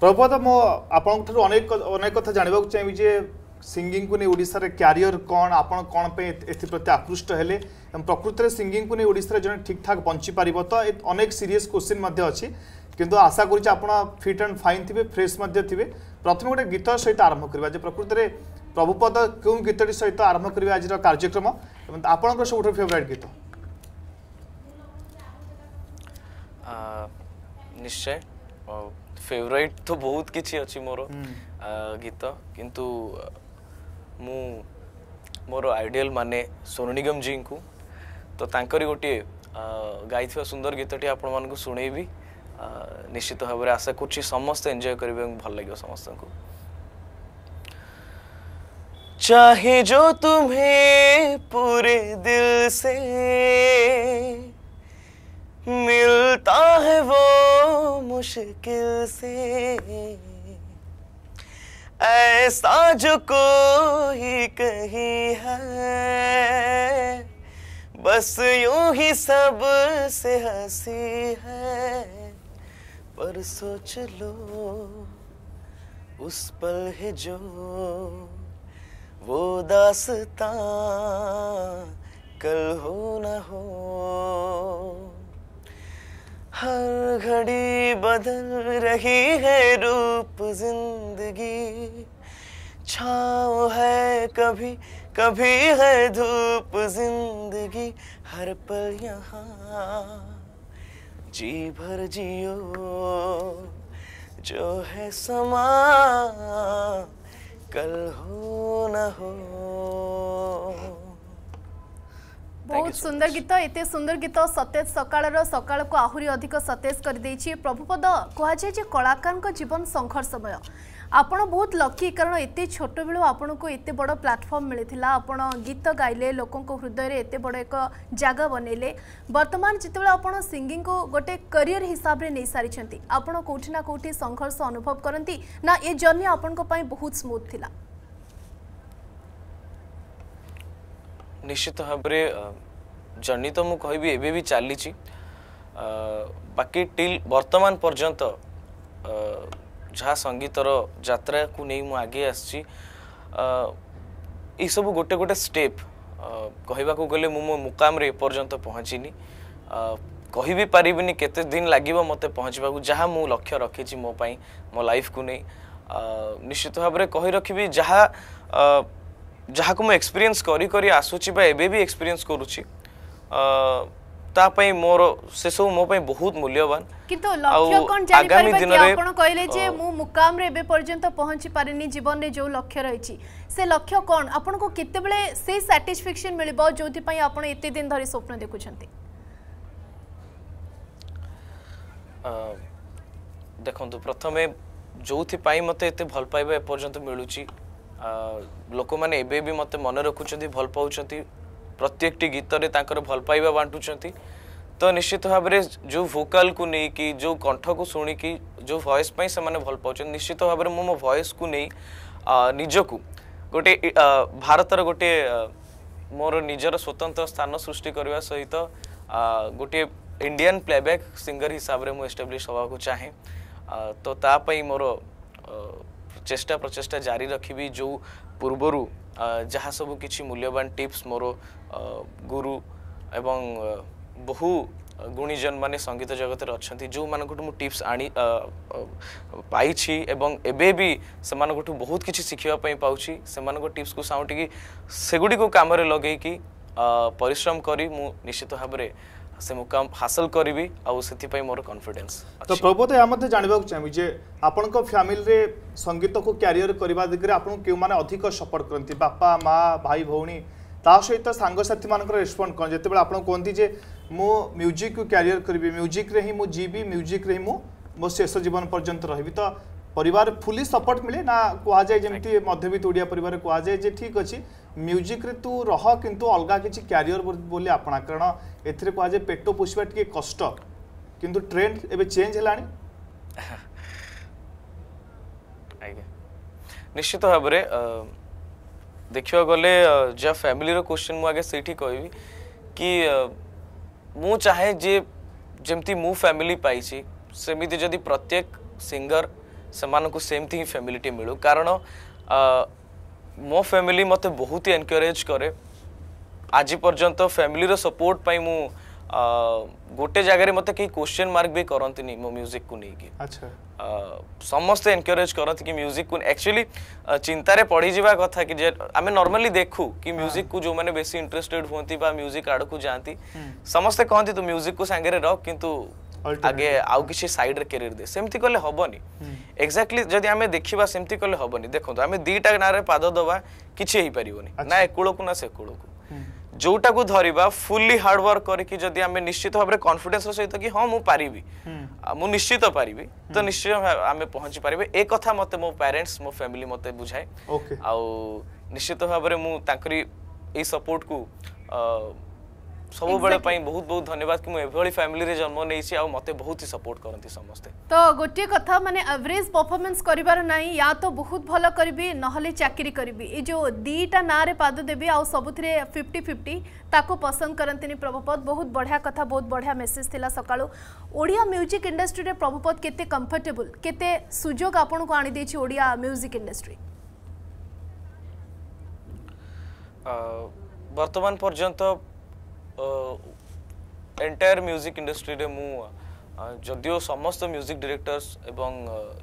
ପ୍ରଭୁପଦ ମୁଁ ଆପଣଙ୍କଠାରୁ ଅନେକ ଅନେକ କଥା ଜାଣିବାକୁ ଚାହିଁବି ଯେ सिंगिंग को नहीं ओडार क्यारियर कौन आप कौन एप्रति आकृष्ट है प्रकृत में सिंगिंग को नहीं ओडार जन ठीक ठाक बंची पार तो अनेक सीरीयस क्वेश्चन अच्छी কিন্তু আশা করছি আপনার ফিট আন্ড ফাইন থাকবে ফ্রেশ থাকবে প্রথমে গোটে গীত সহ আরম্ভ করা যে প্রকৃতরে প্রভুপদ কেউ গীতটি সহ আরম্ভ করবে আজর কার্যক্রম এবং আপনার সবুঠার ফেভরাইট গীত নিশ্চয় ফেভরাইট তো বহুত কিছু অছি মোর গীত কিন্তু ମୁଁ ମୋର ଆଇଡ଼ିଆଲ୍ ମାନେ ସୋନୁ ନିଗମ ଜୀଙ୍କୁ ତ ତାଙ୍କରି ଗୋଟିଏ ଗାଇଥିବା ସୁନ୍ଦର ଗୀତଟି ଆପଣମାନଙ୍କୁ ଶୁଣେଇବି ନିଶ୍ଚିତ ଭାବରେ ଆଶା କରୁଛି ସମସ୍ତେ ଏନ୍ଜୟ କରିବେ ଏବଂ ଭଲ ଲାଗିବ ସମସ୍ତଙ୍କୁ चाहे जो तुम्हें पूरे दिल से मिलता है वो मुश्किल से ऐसा जो कोई कही है बस यूं ही सब से हंसी है पर सोच लो उस पल है जो वो दासता कल हो ना हो हर घड़ी बदल रही है रूप जिंदगी छाव है कभी कभी है धूप जिंदगी हर पल यहाँ जी भर जियो जो है समा कल हो न हो ବହୁତ ସୁନ୍ଦର ଗୀତ ଏତେ ସୁନ୍ଦର ଗୀତ ସତେଜ ସକାଳର ସକାଳକୁ ଆହୁରି ଅଧିକ ସତେଜ କରିଦେଇଛି ପ୍ରଭୁପଦ କୁହାଯାଏ ଯେ କଳାକାରଙ୍କ ଜୀବନ ସଂଘର୍ଷମୟ ଆପଣ ବହୁତ ଲକି କାରଣ ଏତେ ଛୋଟ ବେଳୁ ଆପଣଙ୍କୁ ଏତେ ବଡ଼ ପ୍ଲାଟଫର୍ମ ମିଳିଥିଲା ଆପଣ ଗୀତ ଗାଇଲେ ଲୋକଙ୍କ ହୃଦୟରେ ଏତେ ବଡ଼ ଏକ ଜାଗା ବନେଇଲେ ବର୍ତ୍ତମାନ ଯେତେବେଳେ ଆପଣ ସିଙ୍ଗିଂକୁ ଗୋଟେ କରିୟର ହିସାବରେ ନେଇସାରିଛନ୍ତି ଆପଣ କେଉଁଠି ନା କେଉଁଠି ସଂଘର୍ଷ ଅନୁଭବ କରନ୍ତି ନା ଏ ଜର୍ଣ୍ଣି ଆପଣଙ୍କ ପାଇଁ ବହୁତ ସ୍ମୁଥ୍ ଥିଲା ନିଶ୍ଚିତ ଭାବରେ ଜର୍ଣ୍ଣି ତ ମୁଁ କହିବି ଏବେ ବି ଚାଲିଛି ବାକି ଟିଲ୍ ବର୍ତ୍ତମାନ ପର୍ଯ୍ୟନ୍ତ ଯାହା ସଙ୍ଗୀତର ଯାତ୍ରାକୁ ନେଇ ମୁଁ ଆଗେଇ ଆସିଛି ଏସବୁ ଗୋଟେ ଗୋଟେ ଷ୍ଟେପ୍ କହିବାକୁ ଗଲେ ମୁଁ ମୋ ମୁକାମରେ ଏପର୍ଯ୍ୟନ୍ତ ପହଞ୍ଚିନି କହିବି ପାରିବିନି କେତେ ଦିନ ଲାଗିବ ମୋତେ ପହଞ୍ଚିବାକୁ ଯାହା ମୁଁ ଲକ୍ଷ୍ୟ ରଖିଛି ମୋ ପାଇଁ ମୋ ଲାଇଫ୍କୁ ନେଇ ନିଶ୍ଚିତ ଭାବରେ କହି ରଖିବି ଯାହା ଯାହାକୁ ମୁଁ ଏକ୍ସପିରିଏନ୍ସ କରି କରି ଆସୁଛି ବା ଏବେ ବି ଏକ୍ସପିରିଏନ୍ସ କରୁଛି ତା ପାଇଁ ମୋର ସେସବୁ ମୋ ପାଇଁ ବହୁତ ମୂଲ୍ୟବାନ କିନ୍ତୁ ଲକ୍ଷ୍ୟ କ'ଣ ଜାଣିପାରିବା କି ଆପଣ କହିଲେ ଯେ ମୁଁ ମୁକାମରେ ଏବେ ପର୍ଯ୍ୟନ୍ତ ପହଞ୍ଚି ପାରିନି ଜୀବନରେ ଯେଉଁ ଲକ୍ଷ୍ୟ ରହିଛି ସେ ଲକ୍ଷ୍ୟ କ'ଣ ଆପଣଙ୍କୁ କେତେବେଳେ ସେ ସାଟିସ୍ଫ୍ୟାକ୍ସନ୍ ମିଳିବ ଯେଉଁଥିପାଇଁ ଆପଣ ଏତେ ଦିନ ଧରି ସ୍ୱପ୍ନ ଦେଖୁଛନ୍ତି ଦେଖନ୍ତୁ ପ୍ରଥମେ ଯେଉଁଥିପାଇଁ ମୋତେ ଏତେ ଭଲ ପାଇବା ଏପର୍ଯ୍ୟନ୍ତ ମିଳୁଛି ଲୋକମାନେ ଏବେ ବି ମୋତେ ମନେ ରଖୁଛନ୍ତି ଭଲ ପାଉଛନ୍ତି ପ୍ରତ୍ୟେକଟି ଗୀତରେ ତାଙ୍କର ଭଲ ପାଇବା ବାଣ୍ଟୁଛନ୍ତି ତ ନିଶ୍ଚିତ ଭାବରେ ଯେଉଁ ଭୋକାଲକୁ ନେଇକି ଯେଉଁ କଣ୍ଠକୁ ଶୁଣିକି ଯେଉଁ ଭଏସ୍ ପାଇଁ ସେମାନେ ଭଲ ପାଉଛନ୍ତି ନିଶ୍ଚିତ ଭାବରେ ମୁଁ ମୋ ଭଏସ୍କୁ ନେଇ ନିଜକୁ ଗୋଟେ ଭାରତର ଗୋଟିଏ ମୋର ନିଜର ସ୍ୱତନ୍ତ୍ର ସ୍ଥାନ ସୃଷ୍ଟି କରିବା ସହିତ ଗୋଟିଏ ଇଣ୍ଡିଆନ୍ ପ୍ଲେବ୍ୟାକ୍ ସିଙ୍ଗର ହିସାବରେ ମୁଁ ଏଷ୍ଟାବ୍ଲିଶ୍ ହେବାକୁ ଚାହେଁ ତ ତା ପାଇଁ ମୋର চেষ্টা প্রচেষ্টা জারি রাখবি যে পূর্বরু যা সবু কিছু মূল্যবান টিপস মোর গুরু এবং বহু গুণীজন মানে সঙ্গীত জগতের অনেক যেঠু মু টিপস আনি পাইছি এবং এবে সে সেমানকঠু বহুত কিছু শিখিবা পাচ্ছি সে টিপস কু সাউটিকি সেগুড়ি কামরে লগাইকি পরিশ্রম করি মু নিশ্চিত ভাবে ସେ ମୁକାମ ହାସଲ କରିବି ଆଉ ସେଥିପାଇଁ ମୋର କନଫିଡେନ୍ସ ତ ପ୍ରବୋଧ ଏହା ମଧ୍ୟ ଜାଣିବାକୁ ଚାହିଁବି ଯେ ଆପଣଙ୍କ ଫ୍ୟାମିଲିରେ ସଙ୍ଗୀତକୁ କ୍ୟାରିୟର କରିବା ଦିଗରେ ଆପଣଙ୍କୁ କେଉଁମାନେ ଅଧିକ ସପୋର୍ଟ କରନ୍ତି ବାପା ମା ଭାଇ ଭଉଣୀ ତା ସହିତ ସାଙ୍ଗସାଥିମାନଙ୍କର ରେସ୍ପଣ୍ଡ କ'ଣ ଯେତେବେଳେ ଆପଣ କୁହନ୍ତି ଯେ ମୁଁ ମ୍ୟୁଜିକ୍କୁ କ୍ୟାରିୟର କରିବି ମ୍ୟୁଜିକ୍ରେ ହିଁ ମୁଁ ଯିବି ମ୍ୟୁଜିକ୍ରେ ହିଁ ମୁଁ ମୋ ଶେଷ ଜୀବନ ପର୍ଯ୍ୟନ୍ତ ରହିବି ତ পরিবার ফুলি সপোর্ট মিলে না কুযায় যেমি মধ্যবিত্ত ওড়িয়া পরিবার কুযায় যে ঠিক অছি মিউজিক্রে তু রহ কিন্তু অলগা কিছু ক্যারিয়র বলে আপনা কারণ এতে কুযায় পেট পোষবা টিকি কষ্ট কিন্তু ট্রেন্ড এবে চেঞ্জ হল আজ্ঞা নিশ্চিত ভাবে ଦେଖିବାକୁ ଗଲେ ଯାହା ଫ୍ୟାମିଲିର କ୍ୱେଶ୍ଚିନ୍ ମୁଁ ଆଗେ ସେଇଠି କହିବି କି ମୁଁ ଚାହେଁ ଯେ ଯେମିତି ମୁଁ ଫ୍ୟାମିଲି ପାଇଛି ସେମିତି ଯଦି ପ୍ରତ୍ୟେକ ସିଙ୍ଗର से सेमती ही फैमिली मिलू कारण मो फैमिली मत बहुत ही एनकरेज कै आज पर्यत तो फैमिली सपोर्ट पाई मु गोटे जगार मत क्वेश्चन मार्क भी करती मो म्यूजिक को लेकिन समस्त एनकरेज करते कि म्यूजिक को एक्चुअली चिंतार पढ़ी जावा कथा कि आम नर्माली देखू कि म्यूजिक को जो मैंने बेस इंटरेस्टेड हमें म्यूजिक आड़ को जाती समस्ते कहते तू म्यूजिक को सांगे रख कितु আগে আউ কিছু সাইডরে ক্যারিয়ার দিয়ে সেমতি কলে হবনি এক্সাক্টলি যদি আমি দেখিবা সেমতি কলে হবনি দেখন্তু আমি দুইটা নাঁরে পাদ দেবা কিছু হইপারিবনি না একুড়কু না সেকুড়কু ଯୋଉଟାକୁ ଧରିବା ଫୁଲି ହାର୍ଡୱାର୍କ କରିକି ଯଦି ଆମେ ନିଶ୍ଚିତ ଭାବରେ କନଫିଡେନ୍ସର ସହିତ କି ହଁ ମୁଁ ପାରିବି ମୁଁ ନିଶ୍ଚିତ ପାରିବି ତ ନିଶ୍ଚିତ ଆମେ ପହଞ୍ଚି ପାରିବେ ଏ କଥା ମୋତେ ମୋ ପ୍ୟାରେଣ୍ଟସ୍ ମୋ ଫ୍ୟାମିଲି ମୋତେ ବୁଝାଏ ଆଉ ନିଶ୍ଚିତ ଭାବରେ ମୁଁ ତାଙ୍କରି ଏଇ ସପୋର୍ଟକୁ ସବୁବେଳେ ପାଇଁ ବହୁତ ବହୁତ ଧନ୍ୟବାଦ କି ମୁଁ ଏଭଳି ଫ୍ୟାମିଲିରେ ଜନ୍ମ ନେଇଛି ଆଉ ମୋତେ ବହୁତ ହି ସପୋର୍ଟ କରନ୍ତି ସମସ୍ତେ ତ ଗୋଟିଏ କଥା ମାନେ ଆଭରେଜ ପରଫର୍ମାନ୍ସ କରିବାର ନାହିଁ ୟା ତ ବହୁତ ଭଲ କରିବି ନହେଲେ ଚାକିରି କରିବି ଏ ଯେଉଁ ଦୁଇଟା ନାଁରେ ପାଦ ଦେବି ଆଉ ସବୁଥିରେ ଫିଫ୍ଟି ଫିଫ୍ଟି ତାକୁ ପସନ୍ଦ କରନ୍ତିନି ପ୍ରଭୁପଦ ବହୁତ ବଢ଼ିଆ କଥା ବହୁତ ବଢ଼ିଆ ମେସେଜ ଥିଲା ସକାଳୁ ଓଡ଼ିଆ ମ୍ୟୁଜିକ୍ ଇଣ୍ଡଷ୍ଟ୍ରିରେ ପ୍ରଭୁପଦ କେତେ କମ୍ଫର୍ଟେବୁଲ୍ କେତେ ସୁଯୋଗ ଆପଣଙ୍କୁ ଆଣିଦେଇଛି ଓଡ଼ିଆ ମ୍ୟୁଜିକ୍ ଇଣ୍ଡଷ୍ଟ୍ରି ବର୍ତ୍ତମାନ ପର୍ଯ୍ୟନ୍ତ ଏଣ୍ଟାୟାର ମ୍ୟୁଜିକ୍ ଇଣ୍ଡଷ୍ଟ୍ରିରେ ମୁଁ ଯଦିଓ ସମସ୍ତ ମ୍ୟୁଜିକ୍ ଡିରେକ୍ଟର୍ସ ଏବଂ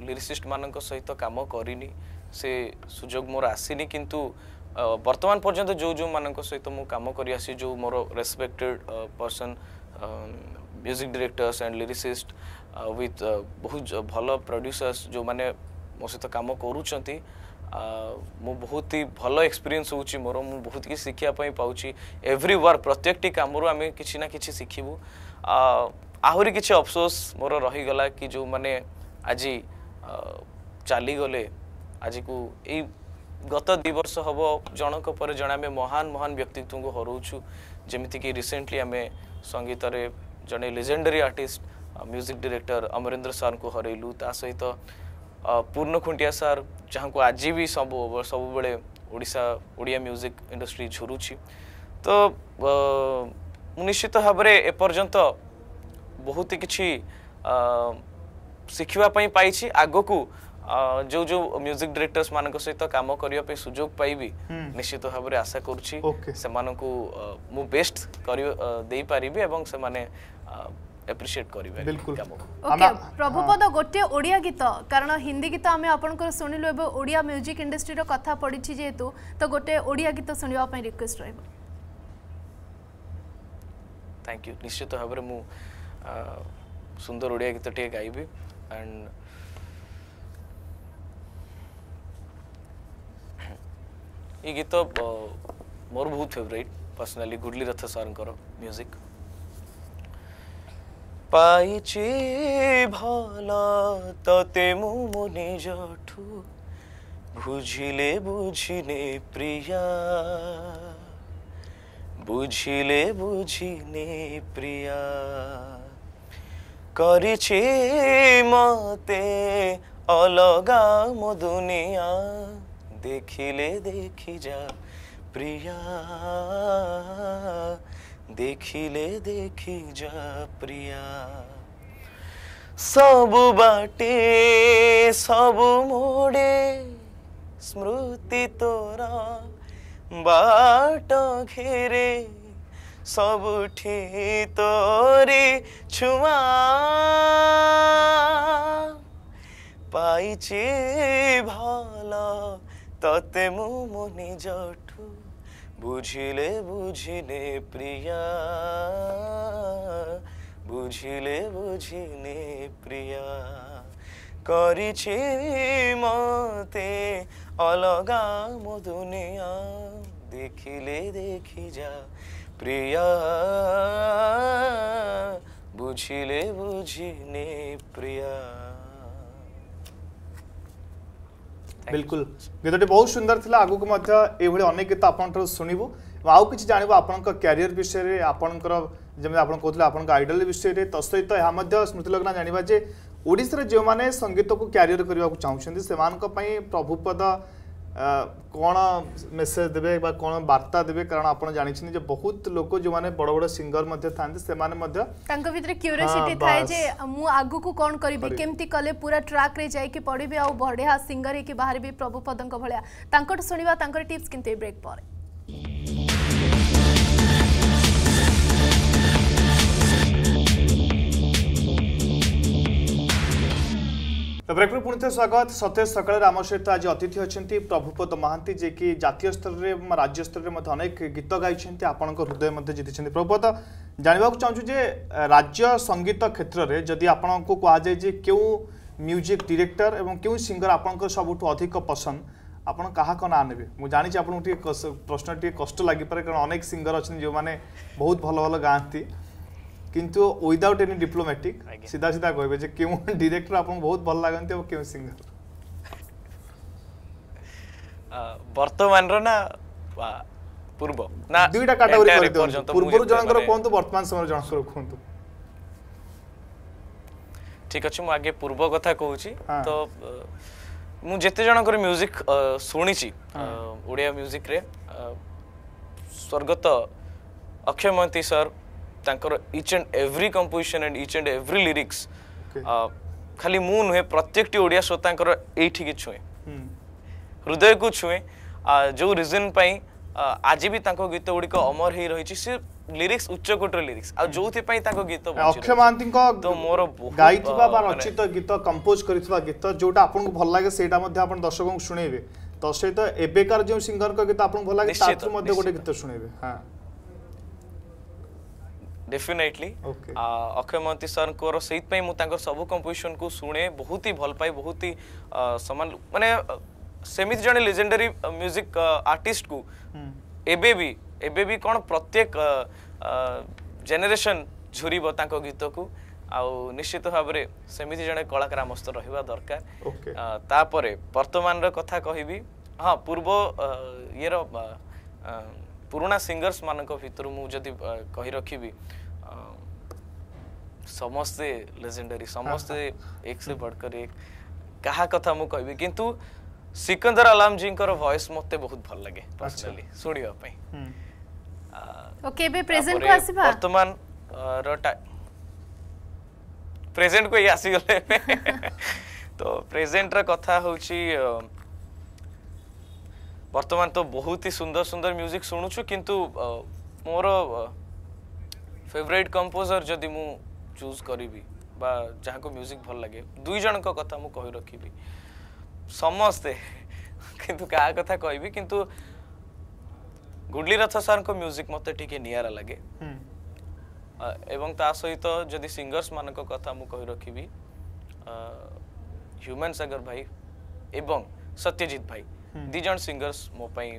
ଲିରିସିଷ୍ଟମାନଙ୍କ ସହିତ କାମ କରିନି ସେ ସୁଯୋଗ ମୋର ଆସିନି କିନ୍ତୁ ବର୍ତ୍ତମାନ ପର୍ଯ୍ୟନ୍ତ ଯେଉଁ ଯେଉଁମାନଙ୍କ ସହିତ ମୁଁ କାମ କରି ଆସି ଯେଉଁ ମୋର respected person music directors and lyricist with ବହୁତ ଭଲ ପ୍ରଡ୍ୟୁସର୍ସ ଯେଉଁମାନେ ମୋ ସହିତ କାମ କରୁଛନ୍ତି ମୁଁ ବହୁତ ହି ଭଲ ଏକ୍ସପିରିଏନ୍ସ ହେଉଛି ମୋର ମୁଁ ବହୁତ କିଛି ଶିଖିବା ପାଇଁ ପାଉଛି ଏଭ୍ରି ୱାର୍ ପ୍ରତ୍ୟେକଟି କାମରୁ ଆମେ କିଛି ନା କିଛି ଶିଖିବୁ ଆହୁରି କିଛି ଅଫସୋସ ମୋର ରହିଗଲା କି ଯେଉଁମାନେ ଆଜି ଚାଲିଗଲେ ଆଜିକୁ ଏଇ ଗତ ଦୁଇ ବର୍ଷ ହେବ ଜଣଙ୍କ ପରେ ଜଣେ ଆମେ ମହାନ ମହାନ ବ୍ୟକ୍ତିତ୍ୱଙ୍କୁ ହରଉଛୁ ଯେମିତିକି ରିସେଣ୍ଟଲି ଆମେ ସଙ୍ଗୀତରେ ଜଣେ legendary artist music director Amarendra ସାର୍ଙ୍କୁ ହରେଇଲୁ ତା ସହିତ पूर्ण खुंटिया सार जहाँ को आज भी सब सब बड़े ओडिशा ओडिया म्यूजिक इंडस्ट्री झुरुची तो निश्चित भाव एपर्तंत बहुत कि शिखापी पाई आग को जो जो म्यूजिक डायरेक्टर्स मान सहित कम करने सुजोग पाइबी हम्म। निश्चित भाव आशा करुच्ची से मू बेस्ट कर दे पारि एवं से এপ্রিসিয়েট করিবে বিলকুল ওকে প্রভুপদ গোটে ওড়িয়া গীত কারণ হিন্দি গীত আমি আপনার শুনিলু এবে ওড়িয়া মিউজিক ইন্ডস্ট্রির কথা পড়িছি যেহেতু তো গোটে ওড়িয়া গীত শুনিবা পাই রিকোয়েস্ট রহিব থ্যাংক ইউ নিশ্চিত ভাবে মু সুন্দর ওড়িয়া গীতটি গাইবি অ্যান্ড এই গীত মোর বহুত ফেভরেট পার্সোনালি গুডলি রথ সারঙ্কর ମ୍ୟୁଜିକ୍ পাইছি ভাল ତତେ ମୁଁ ମୋ ନିଜଠୁ বুঝিলে বুঝিনে প্রিয়া বুঝিলে বুঝিনে প্রিয়া করেছি মতে অলগা মধুনিয়া দেখিলে দেখি যা প্রিয়া দেখিলে দেখি যা প্রিয়া সব বাটে সব মোড়ে স্মৃতি তোর বাট ঘেরে সবুঠি তোরে ছুঁয়া পাইছি ভাল ততে মু নিজট বুঝিলে বুঝিনে প্রিয়া বুঝিলে বুঝিনে প্রিয়া করিছে মতে অলগা মধুনিয়া দেখিলে দেখি যা প্রিয়া বুঝিলে বুঝিনে প্রিয়া बिल्कुल गीतटी बहुत सुंदर थी आगे कोई अनेक गीत आपंठ शुणु आउ कि जानव आप आपरियर विषय में आपंकर कहते आप आइडल विषय में तो सहित यह स्मृतिलग्न जानवाजे ओडार जो मैंने संगीत को क्यारिअर करने को चाहूँ से मैं प्रभुपद କ'ଣ ମେସେଜ୍ ଦେବେ ବା କ'ଣ ବାର୍ତ୍ତା ଦେବେ କାରଣ ଆପଣ ଜାଣିଛନ୍ତି ଯେ ବହୁତ ଲୋକ ଯେଉଁମାନେ ବଡ଼ ବଡ଼ ସିଙ୍ଗର ମଧ୍ୟ ଥାନ୍ତି ସେମାନେ ମଧ୍ୟ ତାଙ୍କ ଭିତରେ କ୍ୟୁରିଓସିଟି ଥାଏ ଯେ ମୁଁ ଆଗକୁ କ'ଣ କରିବି କେମିତି କଲେ ପୁରା ଟ୍ରାକ୍ରେ ଯାଇକି ପଢ଼ିବି ଆଉ ବଢ଼ିଆ ସିଙ୍ଗର ହେଇକି ବାହାରିବି ପ୍ରଭୁପଦଙ୍କ ଭଳିଆ ତାଙ୍କଠୁ ଶୁଣିବା ତାଙ୍କର ଟିପ୍ସ କିନ୍ତୁ ଏ ବ୍ରେକ୍ ପରେ ତ ବ୍ରେକ୍ରୁ ପୁଣି ଥରେ ସ୍ୱାଗତ ସତେଜ ସକାଳରେ ଆମ ସହିତ ଆଜି ଅତିଥି ଅଛନ୍ତି ପ୍ରଭୁପଦ ମହାନ୍ତି ଯିଏକି ଜାତୀୟ ସ୍ତରରେ ରାଜ୍ୟ ସ୍ତରରେ ମଧ୍ୟ ଅନେକ ଗୀତ ଗାଇଛନ୍ତି ଆପଣଙ୍କ ହୃଦୟ ମଧ୍ୟ ଜିତିଛନ୍ତି ପ୍ରଭୁପଦ ଜାଣିବାକୁ ଚାହୁଁଛୁ ଯେ ରାଜ୍ୟ ସଙ୍ଗୀତ କ୍ଷେତ୍ରରେ ଯଦି ଆପଣଙ୍କୁ କୁହାଯାଏ ଯେ କେଉଁ ମ୍ୟୁଜିକ୍ ଡିରେକ୍ଟର ଏବଂ କେଉଁ ସିଙ୍ଗର ଆପଣଙ୍କର ସବୁଠୁ ଅଧିକ ପସନ୍ଦ ଆପଣ କାହାକ ନାଁ ନେବେ ମୁଁ ଜାଣିଛି ଆପଣଙ୍କୁ ଟିକେ ପ୍ରଶ୍ନ ଟିକେ କଷ୍ଟ ଲାଗିପାରେ କାରଣ ଅନେକ ସିଙ୍ଗର ଅଛନ୍ତି ଯେଉଁମାନେ ବହୁତ ଭଲ ଭଲ ଗାଆନ୍ତି কিন্তু ୱିଦାଉଟ୍ ଏନି ଡିପ୍ଲୋମାଟିକ୍ ସିଧା ସିଧା କହିବେ ଯେ କେଉଁ ଡିରେକ୍ଟର ଆପଣଙ୍କୁ ବହୁତ ଭଲ ଲାଗନ୍ତି ଆଉ କେଉଁ ସିଙ୍ଗର ବର୍ତ୍ତମାନର ନା ପୂର୍ବ ନା ଦୁଇଟା କାଟାଗୋରୀ କରିଦିଅନ୍ତୁ ପୂର୍ବରୁ ଜଣଙ୍କର କୁହନ୍ତୁ ବର୍ତ୍ତମାନ ସମୟରେ ଜଣଙ୍କର କୁହନ୍ତୁ ঠিক আছে ମୁଁ ଆଗେ ପୂର୍ବ କଥା କହୁଛି ତ ମୁଁ ଯେତେ ଜଣଙ୍କର ମ୍ୟୁଜିକ୍ ଶୁଣିଛି ଓଡ଼ିଆ ମ୍ୟୁଜିକ୍ରେ ସ୍ୱର୍ଗତ ଅକ୍ଷୟ ମହାନ୍ତି ସାର୍ ତାଙ୍କର each and every composition and each and every lyrics ଖାଲି ମୁଁ ନୁହେଁ ପ୍ରତ୍ୟେକଟି ଓଡ଼ିଆ ଶ୍ରୋତାଙ୍କର ଏଇଠିକି ଛୁଏଁ ହୃଦୟକୁ ଛୁଏଁ ଯେଉଁ ରିଜନ୍ ପାଇଁ ଆଜି ବି ତାଙ୍କ ଗୀତ ଗୁଡ଼ିକ ଅମର ହେଇ ରହିଛି ସେ ଲିରିକ୍ସ ଉଚ୍ଚକୋଟୀର ଲିରିକ୍ସ ଆଉ ଯେଉଁଥିପାଇଁ ତାଙ୍କ ଗୀତ ଅକ୍ଷୟ ମହାନ୍ତିଙ୍କ ମୋର ଗାଇଥିବା ବା ରଚିତ ଗୀତ କମ୍ପୋଜ କରିଥିବା ଗୀତ ଯେଉଁଟା ଆପଣଙ୍କୁ ଭଲ ଲାଗେ ସେଇଟା ମଧ୍ୟ ଆପଣ ଦର୍ଶକଙ୍କୁ ଶୁଣେଇବେ ତ ସହିତ ଏବେକାର ଯେଉଁ ସିଙ୍ଗରଙ୍କ ଗୀତ ଆପଣଙ୍କୁ ଭଲ ଲାଗେ ତାଠୁ ମଧ୍ୟ ଗୋଟେ ଗୀତ ଶୁଣେଇବେ ହଁ ଡେଫିନେଟଲି ଅକ୍ଷୟ ମହାନ୍ତି ସାର୍ଙ୍କର ସେଇଥିପାଇଁ ମୁଁ ତାଙ୍କର ସବୁ କମ୍ପୋଜିସନକୁ ଶୁଣେ ବହୁତ ହି ଭଲ ପାଏ ବହୁତ ହି ସମାନ ମାନେ ସେମିତି ଜଣେ ଲେଜେଣ୍ଡାରୀ ମ୍ୟୁଜିକ୍ ଆର୍ଟିଷ୍ଟକୁ ଏବେ ବି ଏବେ ବି କ'ଣ ପ୍ରତ୍ୟେକ ଜେନେରେସନ୍ ଝୁରିବ ତାଙ୍କ ଗୀତକୁ ଆଉ ନିଶ୍ଚିତ ଭାବରେ ସେମିତି ଜଣେ କଳାକାର ଆମ ସ୍ତର ରହିବା ଦରକାର ତାପରେ ବର୍ତ୍ତମାନର କଥା କହିବି ହଁ ପୂର୍ବ ଇଏର पुराणा सिंगर्स मानक भितर मुझे कही रखी समस्ते लेजेंडरी समस्ते हाँ, हाँ। एक से बढ़कर एक कहा कथा मुझे कहबी कितु सिकंदर आलाम जी भयस मत बहुत भल लगे अच्छा। पर्सनाली हम्म। तो प्रेजेंट रहा हूँ बर्तमान तो बहुत ही सुंदर सुंदर म्यूजिक शुणुचु किंतु मोर फेवरेट कंपोजर जदि मु चूज करी जहाँ को म्यूजिक भल लगे दुईज कथा मुझे रखी समस्ते किंतु क्या कथा कह कि गुडली रथ सर म्यूजिक मत टे निरा लगे सहित जदि सिंगर्स मान कथा मुझे रखी ह्यूमेन सागर भाई एवं सत्यजित भाई ଦି ଜଣ ସିଙ୍ଗର୍ସ ମୋ ପାଇଁ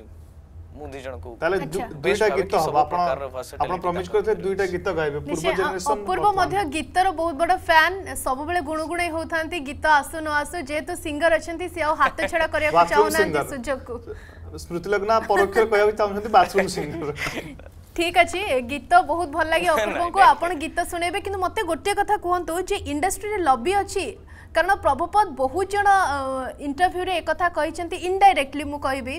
ମୁଁ ଦି ଜଣଙ୍କୁ ତାହେଲେ ଦୁଇଟା ଗୀତ ହବ ଆପଣ ଆପଣ ପ୍ରମିସ୍ କରିଥିଲେ ଦୁଇଟା ଗୀତ ଗାଇବେ ପୂର୍ବ ଜେନେରେସନ ଅପୂର୍ବ ମଧ୍ୟ ଗୀତର ବହୁତ ବଡ଼ ଫ୍ୟାନ୍ ସବୁବେଳେ ଗୁଣୁଗୁଣେଇ ହେଉଥାନ୍ତି ଗୀତ ଆସୁ ନ ଆସୁ ଯେହେତୁ ସିଙ୍ଗର ଅଛନ୍ତି ସେ ଆଉ ହାତ ଛଡ଼ା କରିବାକୁ ଚାହୁଁନାହାନ୍ତି ସୁଯୋଗକୁ ସ୍ମୃତି ଲଗ୍ନା ପରୋକ୍ଷରେ କହିବାକୁ ଚାହୁଁଛନ୍ତି ବାଥରୁମ୍ ସିଙ୍ଗର ঠিক আছে গীত বহুত ভাল লাগে অপূর্বঙ্কু আপনার গীত শুনেবে কিন্তু মতো গোটিয়ে কথা কুহতু যে ইন্ডস্ট্রি লবি অ କାରଣ ପ୍ରଭୁପଦ ବହୁତ ଜଣ ଇଣ୍ଟରଭ୍ୟୁରେ ଏକଥା କହିଛନ୍ତି ଇନଡାଇରେକ୍ଟଲି ମୁଁ କହିବି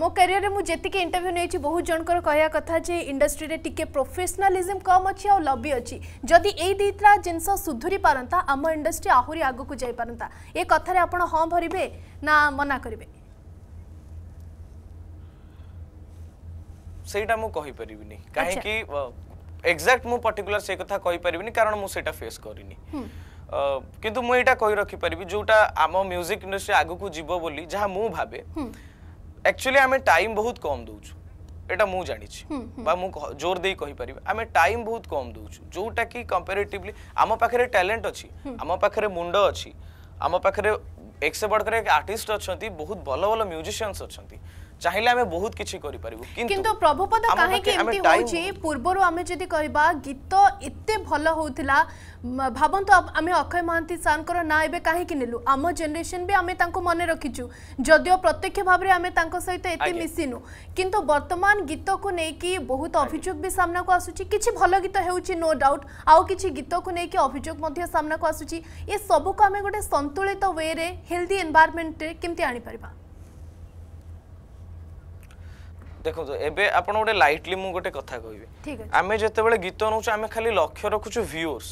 ମୋ କ୍ୟାରିୟରରେ ମୁଁ ଯେତିକି ଇଣ୍ଟରଭ୍ୟୁ ନେଇଛି ବହୁତ ଜଣଙ୍କର କହିବା କଥା ଯେ ଇଣ୍ଡଷ୍ଟ୍ରିରେ ଟିକେ ପ୍ରଫେସନାଲିଜମ୍ କମ୍ ଅଛି ଆଉ ଲବି ଅଛି ଯଦି ଏଇ ଦୁଇଟା ଜିନିଷ ସୁଧୁରି ପାରନ୍ତା ଆମ ଇଣ୍ଡଷ୍ଟ୍ରି ଆହୁରି ଆଗକୁ ଯାଇପାରନ୍ତା ଏ କଥାରେ ଆପଣ ହଁ ଭରିବେ ନା ମନା କରିବେ ସେଇଟା ମୁଁ କହିପାରିବିନି କାହିଁକି ଏକ୍ଜାକ୍ଟ ମୁଁ ପର୍ଟିକୁଲାର ସେ କଥା କହିପାରିବିନି କାରଣ ମୁଁ ସେଇଟା ଫେସ୍ କରିନି কিন্তু ମୁଁ ଏଇଟା କହି ରଖିପାରିବି ଯୋଉଟା ଆମ ମ୍ୟୁଜିକ୍ ଇଣ୍ଡଷ୍ଟ୍ରି ଆଗକୁ ଯିବ ବୋଲି ଯାହା ମୁଁ ଭାବେ ଆକ୍ଚୁଆଲି ଆମେ ଟାଇମ୍ ବହୁତ କମ୍ ଦେଉଛୁ ଏଇଟା ମୁଁ ଜାଣିଛି ବା ମୁଁ ଜୋର ଦେଇ କହିପାରିବି ଆମେ ଟାଇମ୍ ବହୁତ କମ୍ ଦେଉଛୁ ଯୋଉଟାକି କମ୍ପାରେଟିଭଲି ଆମ ପାଖରେ ଟ୍ୟାଲେଣ୍ଟ ଅଛି ଆମ ପାଖରେ ମୁଣ୍ଡ ଅଛି ଆମ ପାଖରେ ଏକ୍ସେପଟ କରେ ଆର୍ଟିଷ୍ଟ ଅଛନ୍ତି ବହୁତ ଭଲ ଭଲ ମ୍ୟୁଜିସିଆନ୍ସ ଅଛନ୍ତି চাইলে আমি বহুত কিছু করিপারিবু কিন্তু প্রভুপদ কাহিকি এমতি হচ্ছে পূর্বরু আমি যদি কইবা গীত এতে ভাল হউতিলা ভাবন্ত আমি অক্ষয় মহান্তি স্যারঙ্কর না এবে কাহিকি নেলু আম জেনারেশন বি আমি তাঙ্কু মনে রাখিছু যদিও প্রত্যক্ষ ভাবে আমি তাঙ্ক সহিত এতে মিশিনু কিন্তু বর্তমান গীতকু নেকি বহুত অভিযোগ বি সামনাকু আসুচি কিছু ভাল গীত হেউচি নো ডাউট আউ কিছু গীতকু নেকি অভিযোগ মধ্যে সামনাকু আসুচি এ সবুকু আমি গোটে সন্তুলিত ওয়েরে হেলদি এনভায়রনমেন্টে কেমতি আনিপারিবা ଦେଖନ୍ତୁ ଏବେ ଆପଣ ଗୋଟେ ଲାଇଟଲି ମୁଁ ଗୋଟେ କଥା କହିବି ଆମେ ଯେତେବେଳେ ଗୀତ ନେଉଛୁ ଆମେ ଖାଲି ଲକ୍ଷ୍ୟ ରଖୁଛୁ ଭିୟୁର୍ସ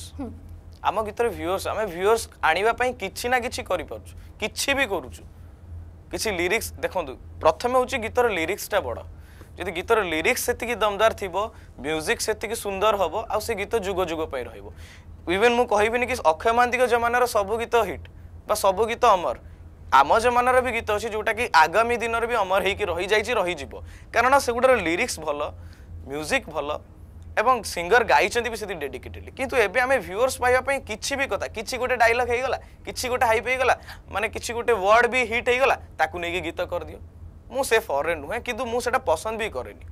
ଆମ ଗୀତରେ ଭିୟୁର୍ସ ଆମେ ଭିୟୁର୍ସ ଆଣିବା ପାଇଁ କିଛି ନା କିଛି କରିପାରୁଛୁ କିଛି ବି କରୁଛୁ କିଛି ଲିରିକ୍ସ ଦେଖନ୍ତୁ ପ୍ରଥମେ ହେଉଛି ଗୀତର ଲିରିକ୍ସଟା ବଡ଼ ଯଦି ଗୀତର ଲିରିକ୍ସ ସେତିକି ଦମଦାର ଥିବ ମ୍ୟୁଜିକ୍ ସେତିକି ସୁନ୍ଦର ହେବ ଆଉ ସେ ଗୀତ ଯୁଗ ଯୁଗ ପାଇଁ ରହିବ ଇଭେନ୍ ମୁଁ କହିବିନି କି ଅକ୍ଷୟ ମହାନ୍ତିଙ୍କ ଜମାନାର ସବୁ ଗୀତ ହିଟ୍ ବା ସବୁ ଗୀତ ଅମର ଆମ ଜମାନାର ବି ଗୀତ ଅଛି ଯେଉଁଟାକି ଆଗାମୀ ଦିନରେ ବି ଅମର ହେଇକି ରହିଯାଇଛି ରହିଯିବ କାରଣ ସେଗୁଡ଼ାର ଲିରିକ୍ସ ଭଲ ମ୍ୟୁଜିକ୍ ଭଲ ଏବଂ ସିଙ୍ଗର ଗାଇଛନ୍ତି ବି ସେଠି ଡେଡିକେଟେଡ଼ଲି କିନ୍ତୁ ଏବେ ଆମେ ଭ୍ୟୁଅର୍ସ ପାଇବା ପାଇଁ କିଛି ବି କଥା କିଛି ଗୋଟେ ଡାଇଲଗ୍ ହେଇଗଲା କିଛି ଗୋଟେ ହାଇପ୍ ହେଇଗଲା ମାନେ କିଛି ଗୋଟେ ୱାର୍ଡ଼ ବି ହିଟ୍ ହେଇଗଲା ତାକୁ ନେଇକି ଗୀତ କରିଦିଅ ମୁଁ ସେ ଫରେନ୍ ନୁହେଁ କିନ୍ତୁ ମୁଁ ସେଇଟା ପସନ୍ଦ ବି କରେନି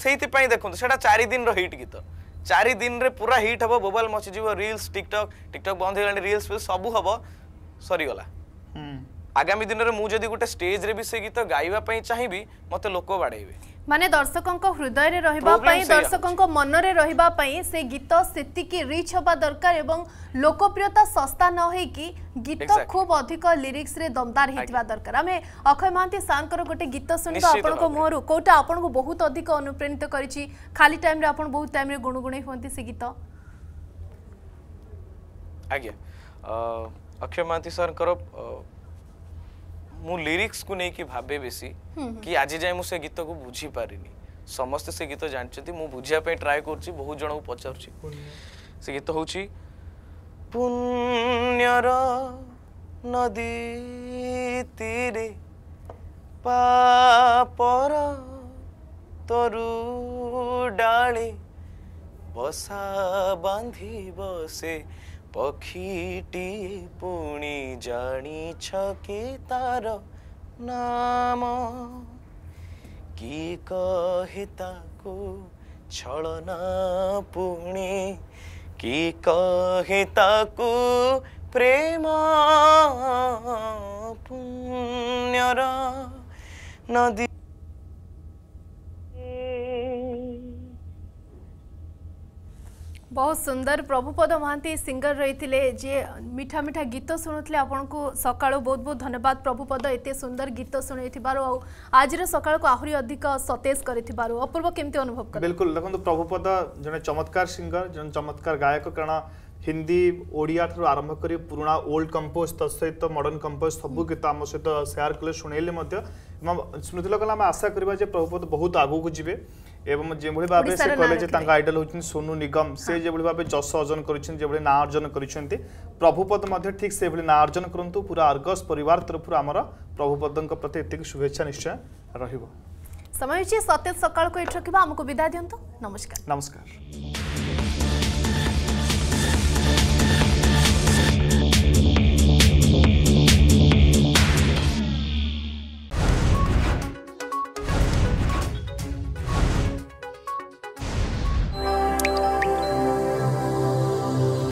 ସେଇଥିପାଇଁ ଦେଖନ୍ତୁ ସେଇଟା ଚାରି ଦିନର ହିଟ୍ ଗୀତ ଚାରି ଦିନରେ ପୁରା ହିଟ୍ ହେବ ମୋବାଇଲ୍ ମଚିଯିବ ରିଲ୍ସ ଟିକ୍ଟକ୍ ଟିକ୍ଟକ୍ ବନ୍ଦ ହେଇଗଲାଣି ରିଲ୍ସ ଫିଲ୍ସ ସବୁ ହେବ ସରିଗଲା ଆଗାମୀ ଦିନରେ ମୁଁ ଯଦି ଗୋଟେ ଷ୍ଟେଜରେ ବି ସେ ଗୀତ ଗାଇବା ପାଇଁ ଚାହିଁବି ମୋତେ ଲୋକ ବାଡ଼େଇବେ ମାନେ ଦର୍ଶକଙ୍କ ହୃଦୟରେ ରହିବା ପାଇଁ ଦର୍ଶକଙ୍କ ମନରେ ରହିବା ପାଇଁ ସେ ଗୀତ ସେତିକି ରିଚ୍ ହେବା ଦରକାର ଏବଂ ଲୋକପ୍ରିୟତା ଶସ୍ତା ନ ହେଇକି ଗୀତ ଖୁବ ଅଧିକ ଲିରିକ୍ସରେ ଦମଦାର ହେଇଥିବା ଦରକାର ଆମେ ଅକ୍ଷୟ ମହାନ୍ତି ସାର୍ଙ୍କର ଗୋଟେ ଗୀତ ଶୁଣିବା ଆପଣଙ୍କ ମୁହଁରୁ କୋଉଟା ଆପଣଙ୍କୁ ବହୁତ ଅଧିକ ଅନୁପ୍ରାଣିତ କରିଛି ଖାଲି ଟାଇମ୍ରେ ଆପଣ ବହୁତ ଟାଇମ୍ରେ ଗୁଣୁଗୁଣେଇ ହୁଅନ୍ତି ସେ ଗୀତ ଆଜ୍ଞା अक्षय महांती सरଙ୍କର ମୁଁ ଲିରିକ୍ସକୁ ନେଇକି ଭାବେ ବେଶୀ କି ଆଜି ଯାଏଁ ମୁଁ ସେ ଗୀତକୁ ବୁଝିପାରିନି ସମସ୍ତେ ସେ ଗୀତ ଜାଣିଛନ୍ତି ମୁଁ ବୁଝିବା ପାଇଁ ଟ୍ରାଏ କରୁଛି ବହୁତ ଜଣଙ୍କୁ ପଚାରୁଛି ସେ ଗୀତ ହେଉଛି ପୁଣ୍ୟର ନଦୀ ତୀରେ ପାପର ତରୁ ଡାଳେ ବସା ବାନ୍ଧି ବସେ ପକ୍ଷୀଟି ପୁଣି ଜାଣିଛ କି ତାର ନାମ କି କହି ତାକୁ ଛଳନା ପୁଣି କି କହି ତାକୁ ପ୍ରେମ ପୁଣ୍ୟର ନଦୀ ବହୁତ ସୁନ୍ଦର ପ୍ରଭୁପଦ ମହାନ୍ତି ସିଙ୍ଗର ରହିଥିଲେ ଯିଏ ମିଠା ମିଠା ଗୀତ ଶୁଣୁଥିଲେ ଆପଣଙ୍କୁ ସକାଳୁ ବହୁତ ବହୁତ ଧନ୍ୟବାଦ ପ୍ରଭୁପଦ ଏତେ ସୁନ୍ଦର ଗୀତ ଶୁଣେଇଥିବାରୁ ଆଉ ଆଜିର ସକାଳକୁ ଆହୁରି ଅଧିକ ସତେଜ କରିଥିବାରୁ ଅପୂର୍ବ କେମିତି ଅନୁଭବ କଲେ ବିଲକୁଲ ଦେଖନ୍ତୁ ପ୍ରଭୁପଦ ଜଣେ ଚମତ୍କାର ସିଙ୍ଗର ଜଣେ ଚମତ୍କାର ଗାୟକ କାରଣ ହିନ୍ଦୀ ଓଡ଼ିଆ ଠାରୁ ଆରମ୍ଭ କରି ପୁରୁଣା ଓଲ୍ଡ କମ୍ପୋଜ୍ ତା ସହିତ ମଡ଼ର୍ଣ୍ଣ କମ୍ପୋଜ୍ ସବୁ ଗୀତ ଆମ ସହିତ ସେୟାର କଲେ ଶୁଣେଇଲେ ମଧ୍ୟ ଏବଂ ସ୍ମୃତିଲୋକନ ଆମେ ଆଶା କରିବା ଯେ ପ୍ରଭୁପଦ ବହୁତ ଆଗକୁ ଯିବେ এবং যেভাবে ভাবে সে কলে যে তাঙ্ক আইডল হচ্ছেন সোনু নিগম সে যেভাবে ভাবে যশ অর্জন করেছেন যেভাবে না অর্জন করেছেন প্রভুপদ মধ্যে ঠিক সেভাবে না অর্জন করুন পুরো আর্গস পরিবার তরফর আমার প্রভুপদঙ্ক প্রতি এতিক শুভেচ্ছা নিশ্চয় রহব সময় হচ্ছে সতেজ সকালকে এটি রখা আমাকে বিদায় দিও নমস্কার নমস্কার